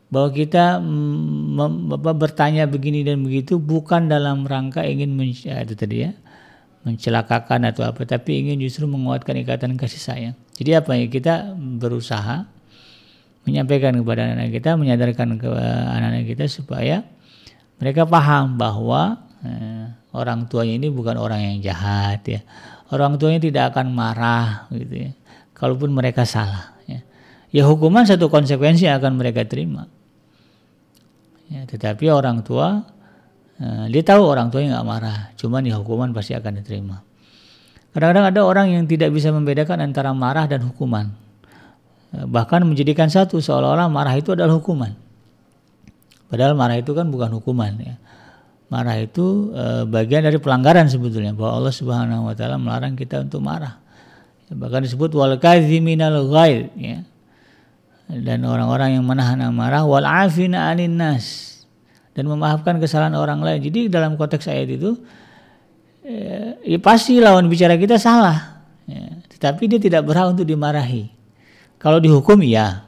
Bahwa kita mm, bertanya begini dan begitu bukan dalam rangka ingin men, itu tadi ya mencelakakan atau apa, tapi ingin justru menguatkan ikatan kasih sayang. Jadi apa ya kita berusaha menyampaikan kepada anak-anak kita, menyadarkan ke anak-anak kita supaya mereka paham bahwa eh, orang tuanya ini bukan orang yang jahat ya. Orang tuanya tidak akan marah gitu ya. Kalaupun mereka salah ya. Ya hukuman satu konsekuensi akan mereka terima. Ya, tetapi orang tua Eh, dia tahu orang tuanya nggak marah, cuman ya hukuman pasti akan diterima. Kadang-kadang ada orang yang tidak bisa membedakan antara marah dan hukuman. Eh, bahkan menjadikan satu seolah-olah marah itu adalah hukuman. Padahal marah itu kan bukan hukuman ya. Marah itu e, bagian dari pelanggaran sebetulnya bahwa Allah Subhanahu wa taala melarang kita untuk marah. Bahkan disebut wal kadziminal ghair ya. Dan orang-orang yang menahan amarah wal afina anin nas dan memaafkan kesalahan orang lain. Jadi dalam konteks ayat itu ya, ya pasti lawan bicara kita salah, ya. tetapi dia tidak berhak untuk dimarahi. Kalau dihukum ya,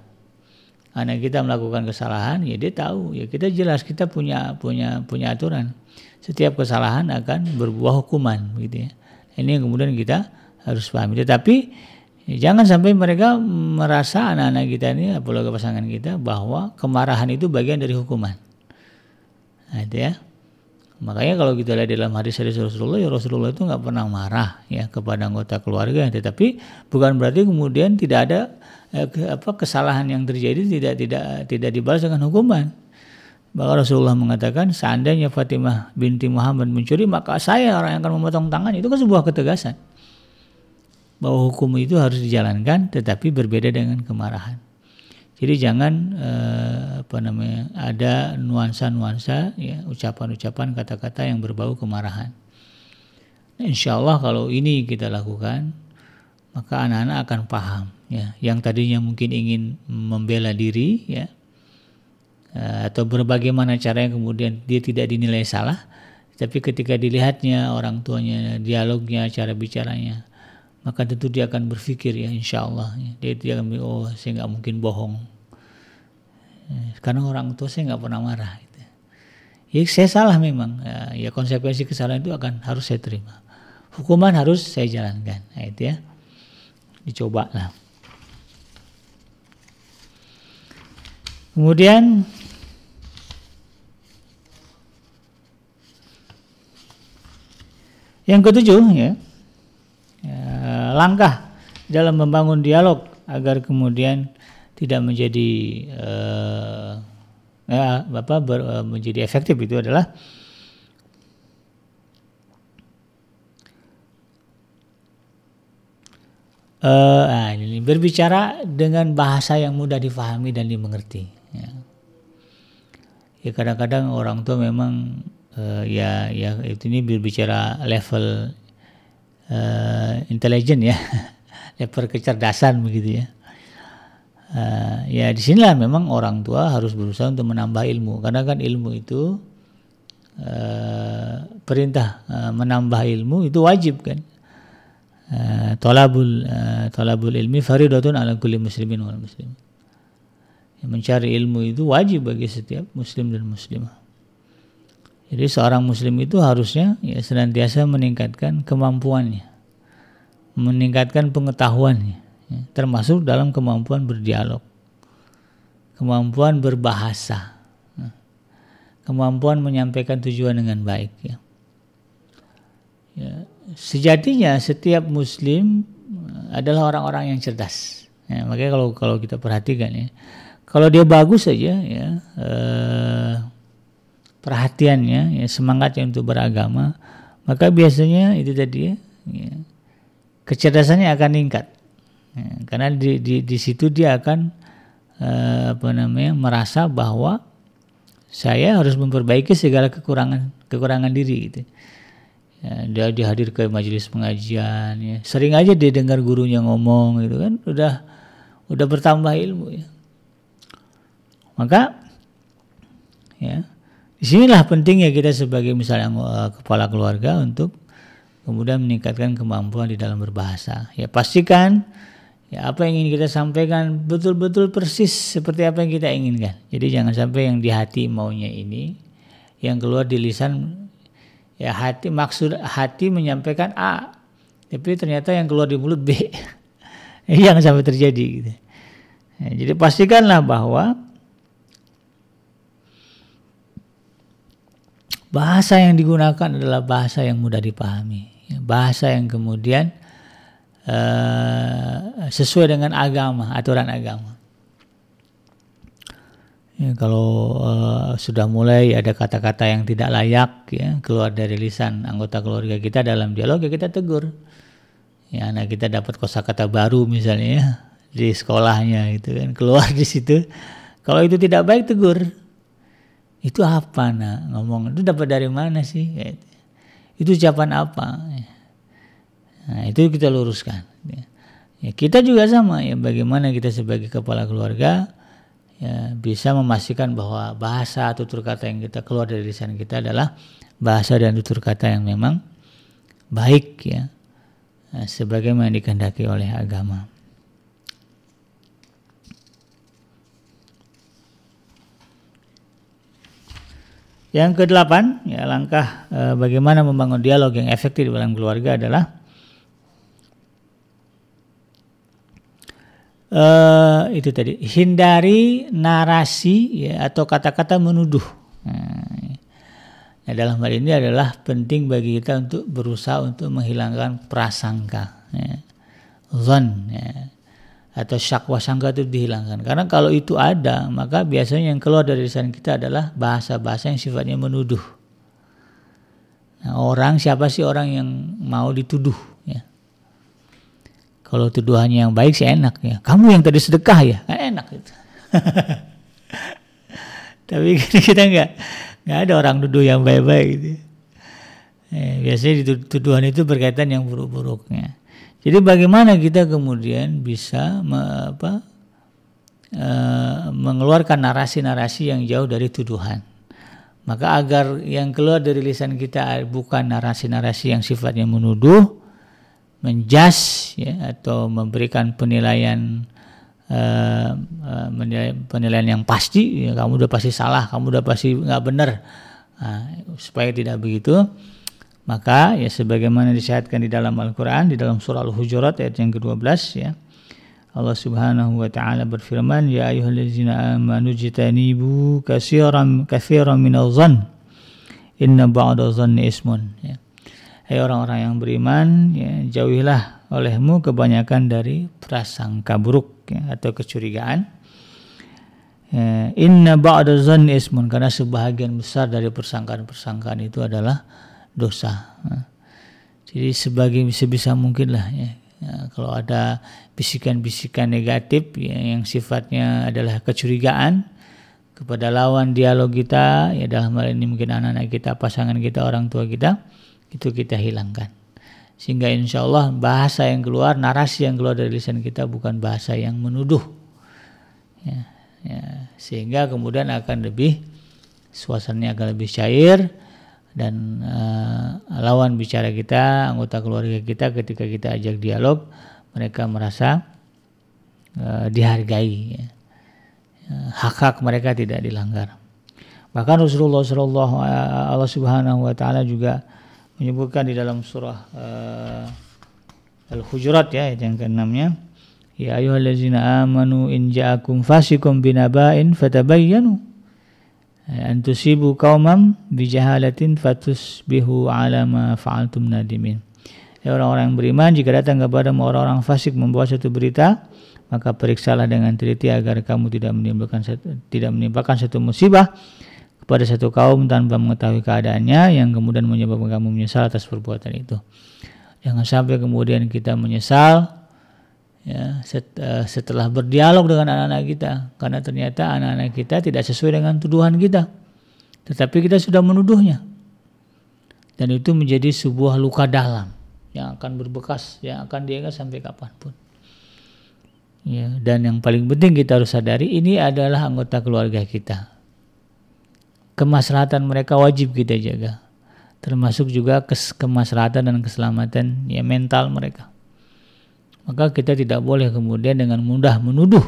anak kita melakukan kesalahan ya dia tahu ya kita jelas kita punya punya punya aturan setiap kesalahan akan berbuah hukuman gitu ya ini yang kemudian kita harus pahami tetapi ya, jangan sampai mereka merasa anak-anak kita ini apalagi pasangan kita bahwa kemarahan itu bagian dari hukuman Nah, itu ya. Makanya kalau kita lihat dalam hadis-hadis Rasulullah, ya Rasulullah itu nggak pernah marah ya kepada anggota keluarga. Tetapi bukan berarti kemudian tidak ada eh, ke, apa kesalahan yang terjadi tidak tidak tidak dibalas dengan hukuman. Bahkan Rasulullah mengatakan, seandainya Fatimah binti Muhammad mencuri, maka saya orang yang akan memotong tangan. Itu kan sebuah ketegasan bahwa hukum itu harus dijalankan, tetapi berbeda dengan kemarahan. Jadi jangan eh, apa namanya ada nuansa-nuansa ya ucapan-ucapan kata-kata yang berbau kemarahan. Nah, insya Allah kalau ini kita lakukan maka anak-anak akan paham ya yang tadinya mungkin ingin membela diri ya eh, atau berbagai cara yang kemudian dia tidak dinilai salah tapi ketika dilihatnya orang tuanya dialognya cara bicaranya maka tentu dia akan berpikir ya insya Allah ya. dia tidak akan oh saya nggak mungkin bohong karena orang tua saya nggak pernah marah. Gitu. Ya saya salah memang. Ya, ya konsekuensi kesalahan itu akan harus saya terima. Hukuman harus saya jalankan. Nah, itu ya. Dicoba lah. Kemudian yang ketujuh ya, ya langkah dalam membangun dialog agar kemudian tidak menjadi uh, ya bapak ber, uh, menjadi efektif itu adalah uh, nah ini berbicara dengan bahasa yang mudah difahami dan dimengerti. Ya, ya kadang-kadang orang tua memang uh, ya ya itu ini berbicara level uh, intelijen ya, level kecerdasan begitu ya uh, ya disinilah memang orang tua harus berusaha untuk menambah ilmu karena kan ilmu itu uh, perintah uh, menambah ilmu itu wajib kan uh, tolabul uh, tolabul ilmi faridatun ala kulli muslimin wal muslim ya, mencari ilmu itu wajib bagi setiap muslim dan muslimah jadi seorang muslim itu harusnya ya senantiasa meningkatkan kemampuannya, meningkatkan pengetahuannya termasuk dalam kemampuan berdialog, kemampuan berbahasa, kemampuan menyampaikan tujuan dengan baik. Ya. Ya, sejatinya setiap Muslim eh, adalah orang-orang yang cerdas. Ya, makanya kalau kalau kita perhatikan ya, kalau dia bagus saja ya eh, perhatiannya, ya, semangatnya untuk beragama, maka biasanya itu tadi ya, ya kecerdasannya akan meningkat Ya, karena di, di, di situ dia akan eh, apa namanya merasa bahwa saya harus memperbaiki segala kekurangan kekurangan diri gitu. Ya, dia dihadir ke majelis pengajian, ya. sering aja dia dengar gurunya ngomong gitu kan, udah udah bertambah ilmu ya. Maka ya disinilah ya kita sebagai misalnya uh, kepala keluarga untuk kemudian meningkatkan kemampuan di dalam berbahasa. Ya pastikan ya apa yang ingin kita sampaikan betul-betul persis seperti apa yang kita inginkan. Jadi jangan sampai yang di hati maunya ini yang keluar di lisan ya hati maksud hati menyampaikan A tapi ternyata yang keluar di mulut B. yang sampai terjadi gitu. Ya, jadi pastikanlah bahwa bahasa yang digunakan adalah bahasa yang mudah dipahami, bahasa yang kemudian uh, sesuai dengan agama, aturan agama. Ya, kalau uh, sudah mulai ada kata-kata yang tidak layak ya keluar dari lisan anggota keluarga kita dalam dialog ya kita tegur. Ya anak kita dapat kosakata baru misalnya ya, di sekolahnya gitu kan keluar di situ. Kalau itu tidak baik tegur. Itu apa nak ngomong itu dapat dari mana sih? Gitu. Itu ucapan apa? Ya Nah, itu kita luruskan. Ya. ya, kita juga sama ya bagaimana kita sebagai kepala keluarga ya, bisa memastikan bahwa bahasa tutur kata yang kita keluar dari lisan kita adalah bahasa dan tutur kata yang memang baik ya eh, sebagaimana dikehendaki oleh agama. Yang kedelapan, ya langkah eh, bagaimana membangun dialog yang efektif di dalam keluarga adalah uh, itu tadi hindari narasi ya, atau kata-kata menuduh. Hmm. Nah, dalam hal ini adalah penting bagi kita untuk berusaha untuk menghilangkan prasangka, ya. zon, ya. atau syakwa sangka itu dihilangkan. Karena kalau itu ada, maka biasanya yang keluar dari lisan kita adalah bahasa-bahasa yang sifatnya menuduh. Nah, orang siapa sih orang yang mau dituduh? Kalau tuduhannya yang baik sih enak ya. Kamu yang tadi sedekah ya, kan enak itu. Tapi kan kita nggak nggak ada orang duduk yang baik-baik gitu. Eh, biasanya tuduhan itu berkaitan yang buruk-buruknya. Jadi bagaimana kita kemudian bisa me, apa, e, mengeluarkan narasi-narasi yang jauh dari tuduhan? Maka agar yang keluar dari lisan kita eh, bukan narasi-narasi yang sifatnya menuduh, menjas ya atau memberikan penilaian uh, uh, penilaian yang pasti ya, kamu udah pasti salah kamu udah pasti nggak benar nah, supaya tidak begitu maka ya sebagaimana disyaratkan di dalam Al-Quran di dalam surah Al-Hujurat ayat yang ke-12 ya Allah Subhanahu wa taala berfirman ya ayyuhallazina amanu jitanibu kasiran katsiran minadh zan inna ba'da dhanni ismun ya Hai orang-orang yang beriman, ya, jauhilah olehmu kebanyakan dari prasangka buruk ya, atau kecurigaan. Ya, inna ba'da zan ismun karena sebahagian besar dari persangkaan-persangkaan itu adalah dosa. Ya. jadi sebagai sebisa mungkin lah ya. ya kalau ada bisikan-bisikan negatif ya, yang sifatnya adalah kecurigaan kepada lawan dialog kita ya dalam hal ini mungkin anak-anak kita, pasangan kita, orang tua kita itu kita hilangkan sehingga insya Allah bahasa yang keluar narasi yang keluar dari lisan kita bukan bahasa yang menuduh ya, ya. sehingga kemudian akan lebih suasananya akan lebih cair dan uh, lawan bicara kita anggota keluarga kita ketika kita ajak dialog mereka merasa uh, dihargai ya. ya hak hak mereka tidak dilanggar bahkan Rasulullah Shallallahu Alaihi Wasallam juga uh, juga menyebutkan di dalam surah uh, Al-Hujurat ya ayat yang keenamnya Ya ayyuhallazina amanu in ja'akum fasikum binaba'in fatabayyanu eh, an tusibu qauman bijahalatin fatusbihu ala ma fa'altum nadimin Ya orang-orang beriman jika datang kepada orang-orang fasik membawa satu berita maka periksalah dengan teliti agar kamu tidak menimbulkan tidak menimbulkan satu musibah kepada satu kaum tanpa mengetahui keadaannya yang kemudian menyebabkan kamu menyesal atas perbuatan itu. Jangan sampai kemudian kita menyesal ya set, uh, setelah berdialog dengan anak-anak kita karena ternyata anak-anak kita tidak sesuai dengan tuduhan kita. Tetapi kita sudah menuduhnya. Dan itu menjadi sebuah luka dalam yang akan berbekas, yang akan diingat sampai kapanpun. Ya, dan yang paling penting kita harus sadari ini adalah anggota keluarga kita kemaslahatan mereka wajib kita jaga termasuk juga kes kemaslahatan dan keselamatan ya mental mereka maka kita tidak boleh kemudian dengan mudah menuduh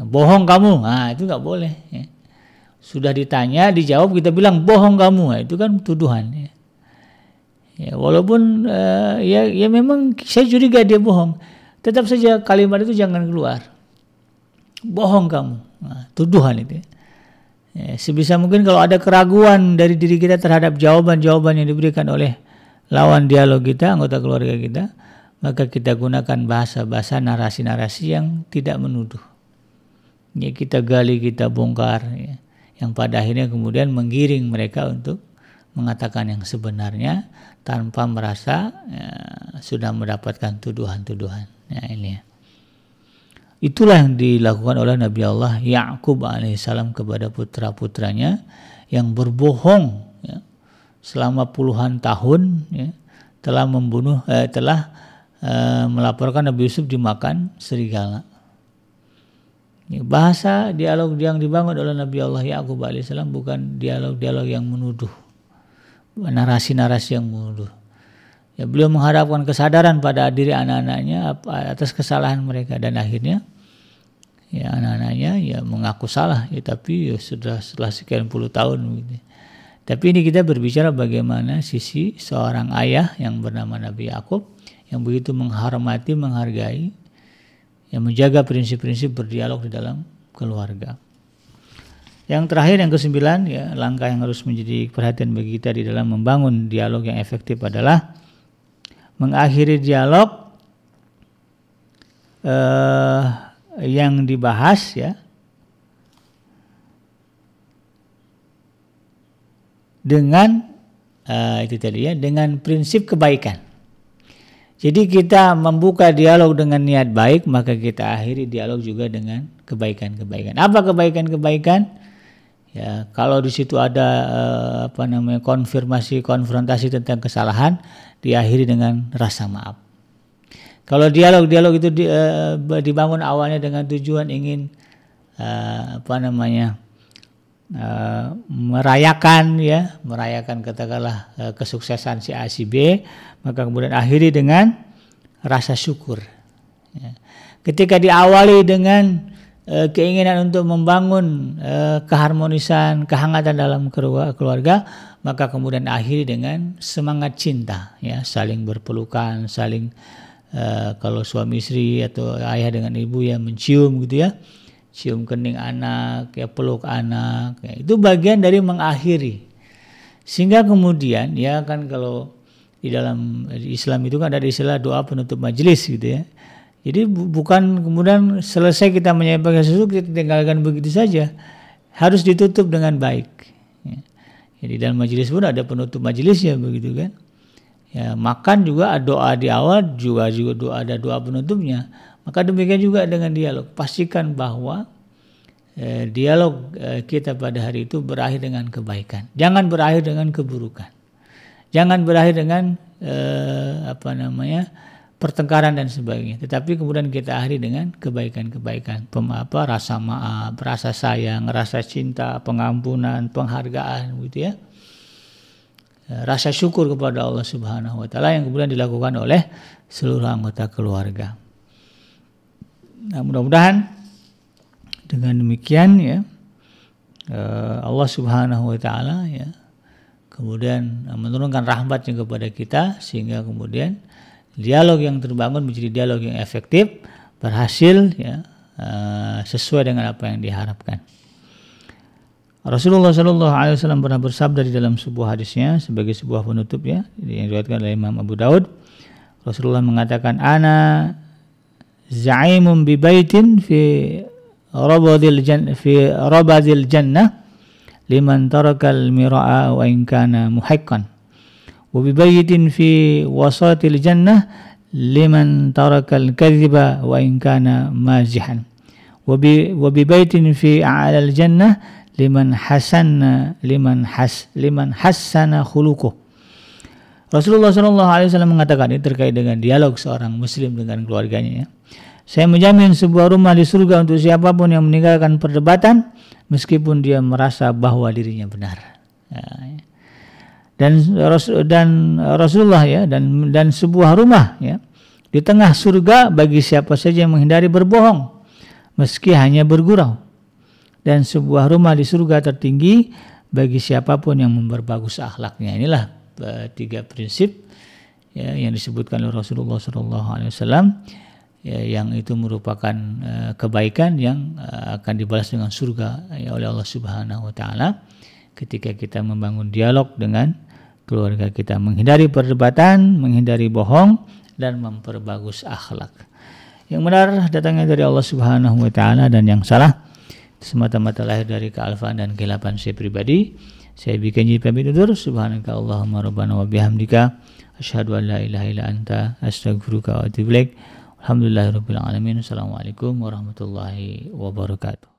bohong kamu ah itu nggak boleh ya. sudah ditanya dijawab kita bilang bohong kamu nah, itu kan tuduhan ya, ya walaupun uh, ya ya memang saya curiga dia bohong tetap saja kalimat itu jangan keluar bohong kamu nah, tuduhan itu ya Ya, sebisa mungkin kalau ada keraguan dari diri kita terhadap jawaban-jawaban yang diberikan oleh lawan dialog kita, anggota keluarga kita, maka kita gunakan bahasa-bahasa narasi-narasi yang tidak menuduh. Ya, kita gali, kita bongkar, ya, yang pada akhirnya kemudian menggiring mereka untuk mengatakan yang sebenarnya tanpa merasa ya, sudah mendapatkan tuduhan-tuduhan. Ya, ini ya. Itulah yang dilakukan oleh Nabi Allah Yakub alaihissalam kepada putra-putranya yang berbohong ya, selama puluhan tahun ya, telah membunuh eh, telah eh, melaporkan Nabi Yusuf dimakan serigala. Ya, bahasa dialog yang dibangun oleh Nabi Allah Yakub alaihissalam bukan dialog-dialog yang menuduh, narasi-narasi yang menuduh, Ya, beliau mengharapkan kesadaran pada diri anak-anaknya atas kesalahan mereka dan akhirnya ya anak-anaknya ya mengaku salah ya tapi ya sudah setelah sekian puluh tahun gitu. Tapi ini kita berbicara bagaimana sisi seorang ayah yang bernama Nabi Yakub yang begitu menghormati, menghargai, yang menjaga prinsip-prinsip berdialog di dalam keluarga. Yang terakhir yang kesembilan ya langkah yang harus menjadi perhatian bagi kita di dalam membangun dialog yang efektif adalah mengakhiri dialog eh, yang dibahas ya dengan eh, itu tadi ya dengan prinsip kebaikan. Jadi kita membuka dialog dengan niat baik, maka kita akhiri dialog juga dengan kebaikan-kebaikan. Apa kebaikan-kebaikan? Ya, kalau di situ ada eh, apa namanya konfirmasi konfrontasi tentang kesalahan, diakhiri dengan rasa maaf. Kalau dialog-dialog itu di, uh, dibangun awalnya dengan tujuan ingin uh, apa namanya uh, merayakan ya, merayakan katakanlah uh, kesuksesan si A si B, maka kemudian akhiri dengan rasa syukur. Ya. Ketika diawali dengan uh, keinginan untuk membangun uh, keharmonisan, kehangatan dalam keluarga, maka kemudian akhiri dengan semangat cinta ya saling berpelukan saling uh, kalau suami istri atau ayah dengan ibu ya mencium gitu ya cium kening anak ya peluk anak ya, itu bagian dari mengakhiri sehingga kemudian ya kan kalau di dalam Islam itu kan ada istilah doa penutup majelis gitu ya jadi bu bukan kemudian selesai kita menyampaikan sesuatu kita tinggalkan begitu saja harus ditutup dengan baik jadi dalam majelis pun ada penutup majelisnya begitu kan. Ya, makan juga doa di awal juga juga doa ada doa penutupnya. Maka demikian juga dengan dialog. Pastikan bahwa eh, dialog eh, kita pada hari itu berakhir dengan kebaikan. Jangan berakhir dengan keburukan. Jangan berakhir dengan eh, apa namanya? pertengkaran dan sebagainya. Tetapi kemudian kita akhiri dengan kebaikan-kebaikan, apa rasa maaf, rasa sayang, rasa cinta, pengampunan, penghargaan gitu ya. Eh, rasa syukur kepada Allah Subhanahu wa taala yang kemudian dilakukan oleh seluruh anggota keluarga. Nah, mudah-mudahan dengan demikian ya eh, Allah Subhanahu wa taala ya kemudian menurunkan rahmatnya kepada kita sehingga kemudian dialog yang terbangun menjadi dialog yang efektif, berhasil ya uh, sesuai dengan apa yang diharapkan. Rasulullah Shallallahu Alaihi Wasallam pernah bersabda di dalam sebuah hadisnya sebagai sebuah penutup ya yang diriwayatkan oleh Imam Abu Daud. Rasulullah mengatakan ana zaimun bi baitin fi rabadil jan fi rabadil jannah liman tarakal mira'a wa in kana muhaqqan. وببيت في وسط الجنة لمن ترك الكذب وإن كان مازحا وببيت في أعلى الجنة لمن hasan لمن حس لمن hasana khuluquh. Rasulullah Shallallahu Alaihi Wasallam mengatakan ini terkait dengan dialog seorang Muslim dengan keluarganya. Ya. Saya menjamin sebuah rumah di surga untuk siapapun yang meninggalkan perdebatan, meskipun dia merasa bahwa dirinya benar. Ya, ya dan dan Rasulullah ya dan dan sebuah rumah ya di tengah surga bagi siapa saja yang menghindari berbohong meski hanya bergurau dan sebuah rumah di surga tertinggi bagi siapapun yang memperbagus akhlaknya inilah eh, tiga prinsip ya, yang disebutkan oleh Rasulullah SAW ya, yang itu merupakan uh, kebaikan yang uh, akan dibalas dengan surga ya, oleh Allah Subhanahu Wa Taala ketika kita membangun dialog dengan keluarga kita, menghindari perdebatan, menghindari bohong dan memperbagus akhlak. Yang benar datangnya dari Allah Subhanahu wa taala dan yang salah semata-mata lahir dari kealfaan dan kehilapan saya pribadi. Saya bikin jadi pamit undur. Subhanaka Allahumma rabbana wa bihamdika asyhadu an la ilaha illa anta astaghfiruka wa atubu ilaik. Alhamdulillahirabbil alamin. Assalamualaikum warahmatullahi wabarakatuh.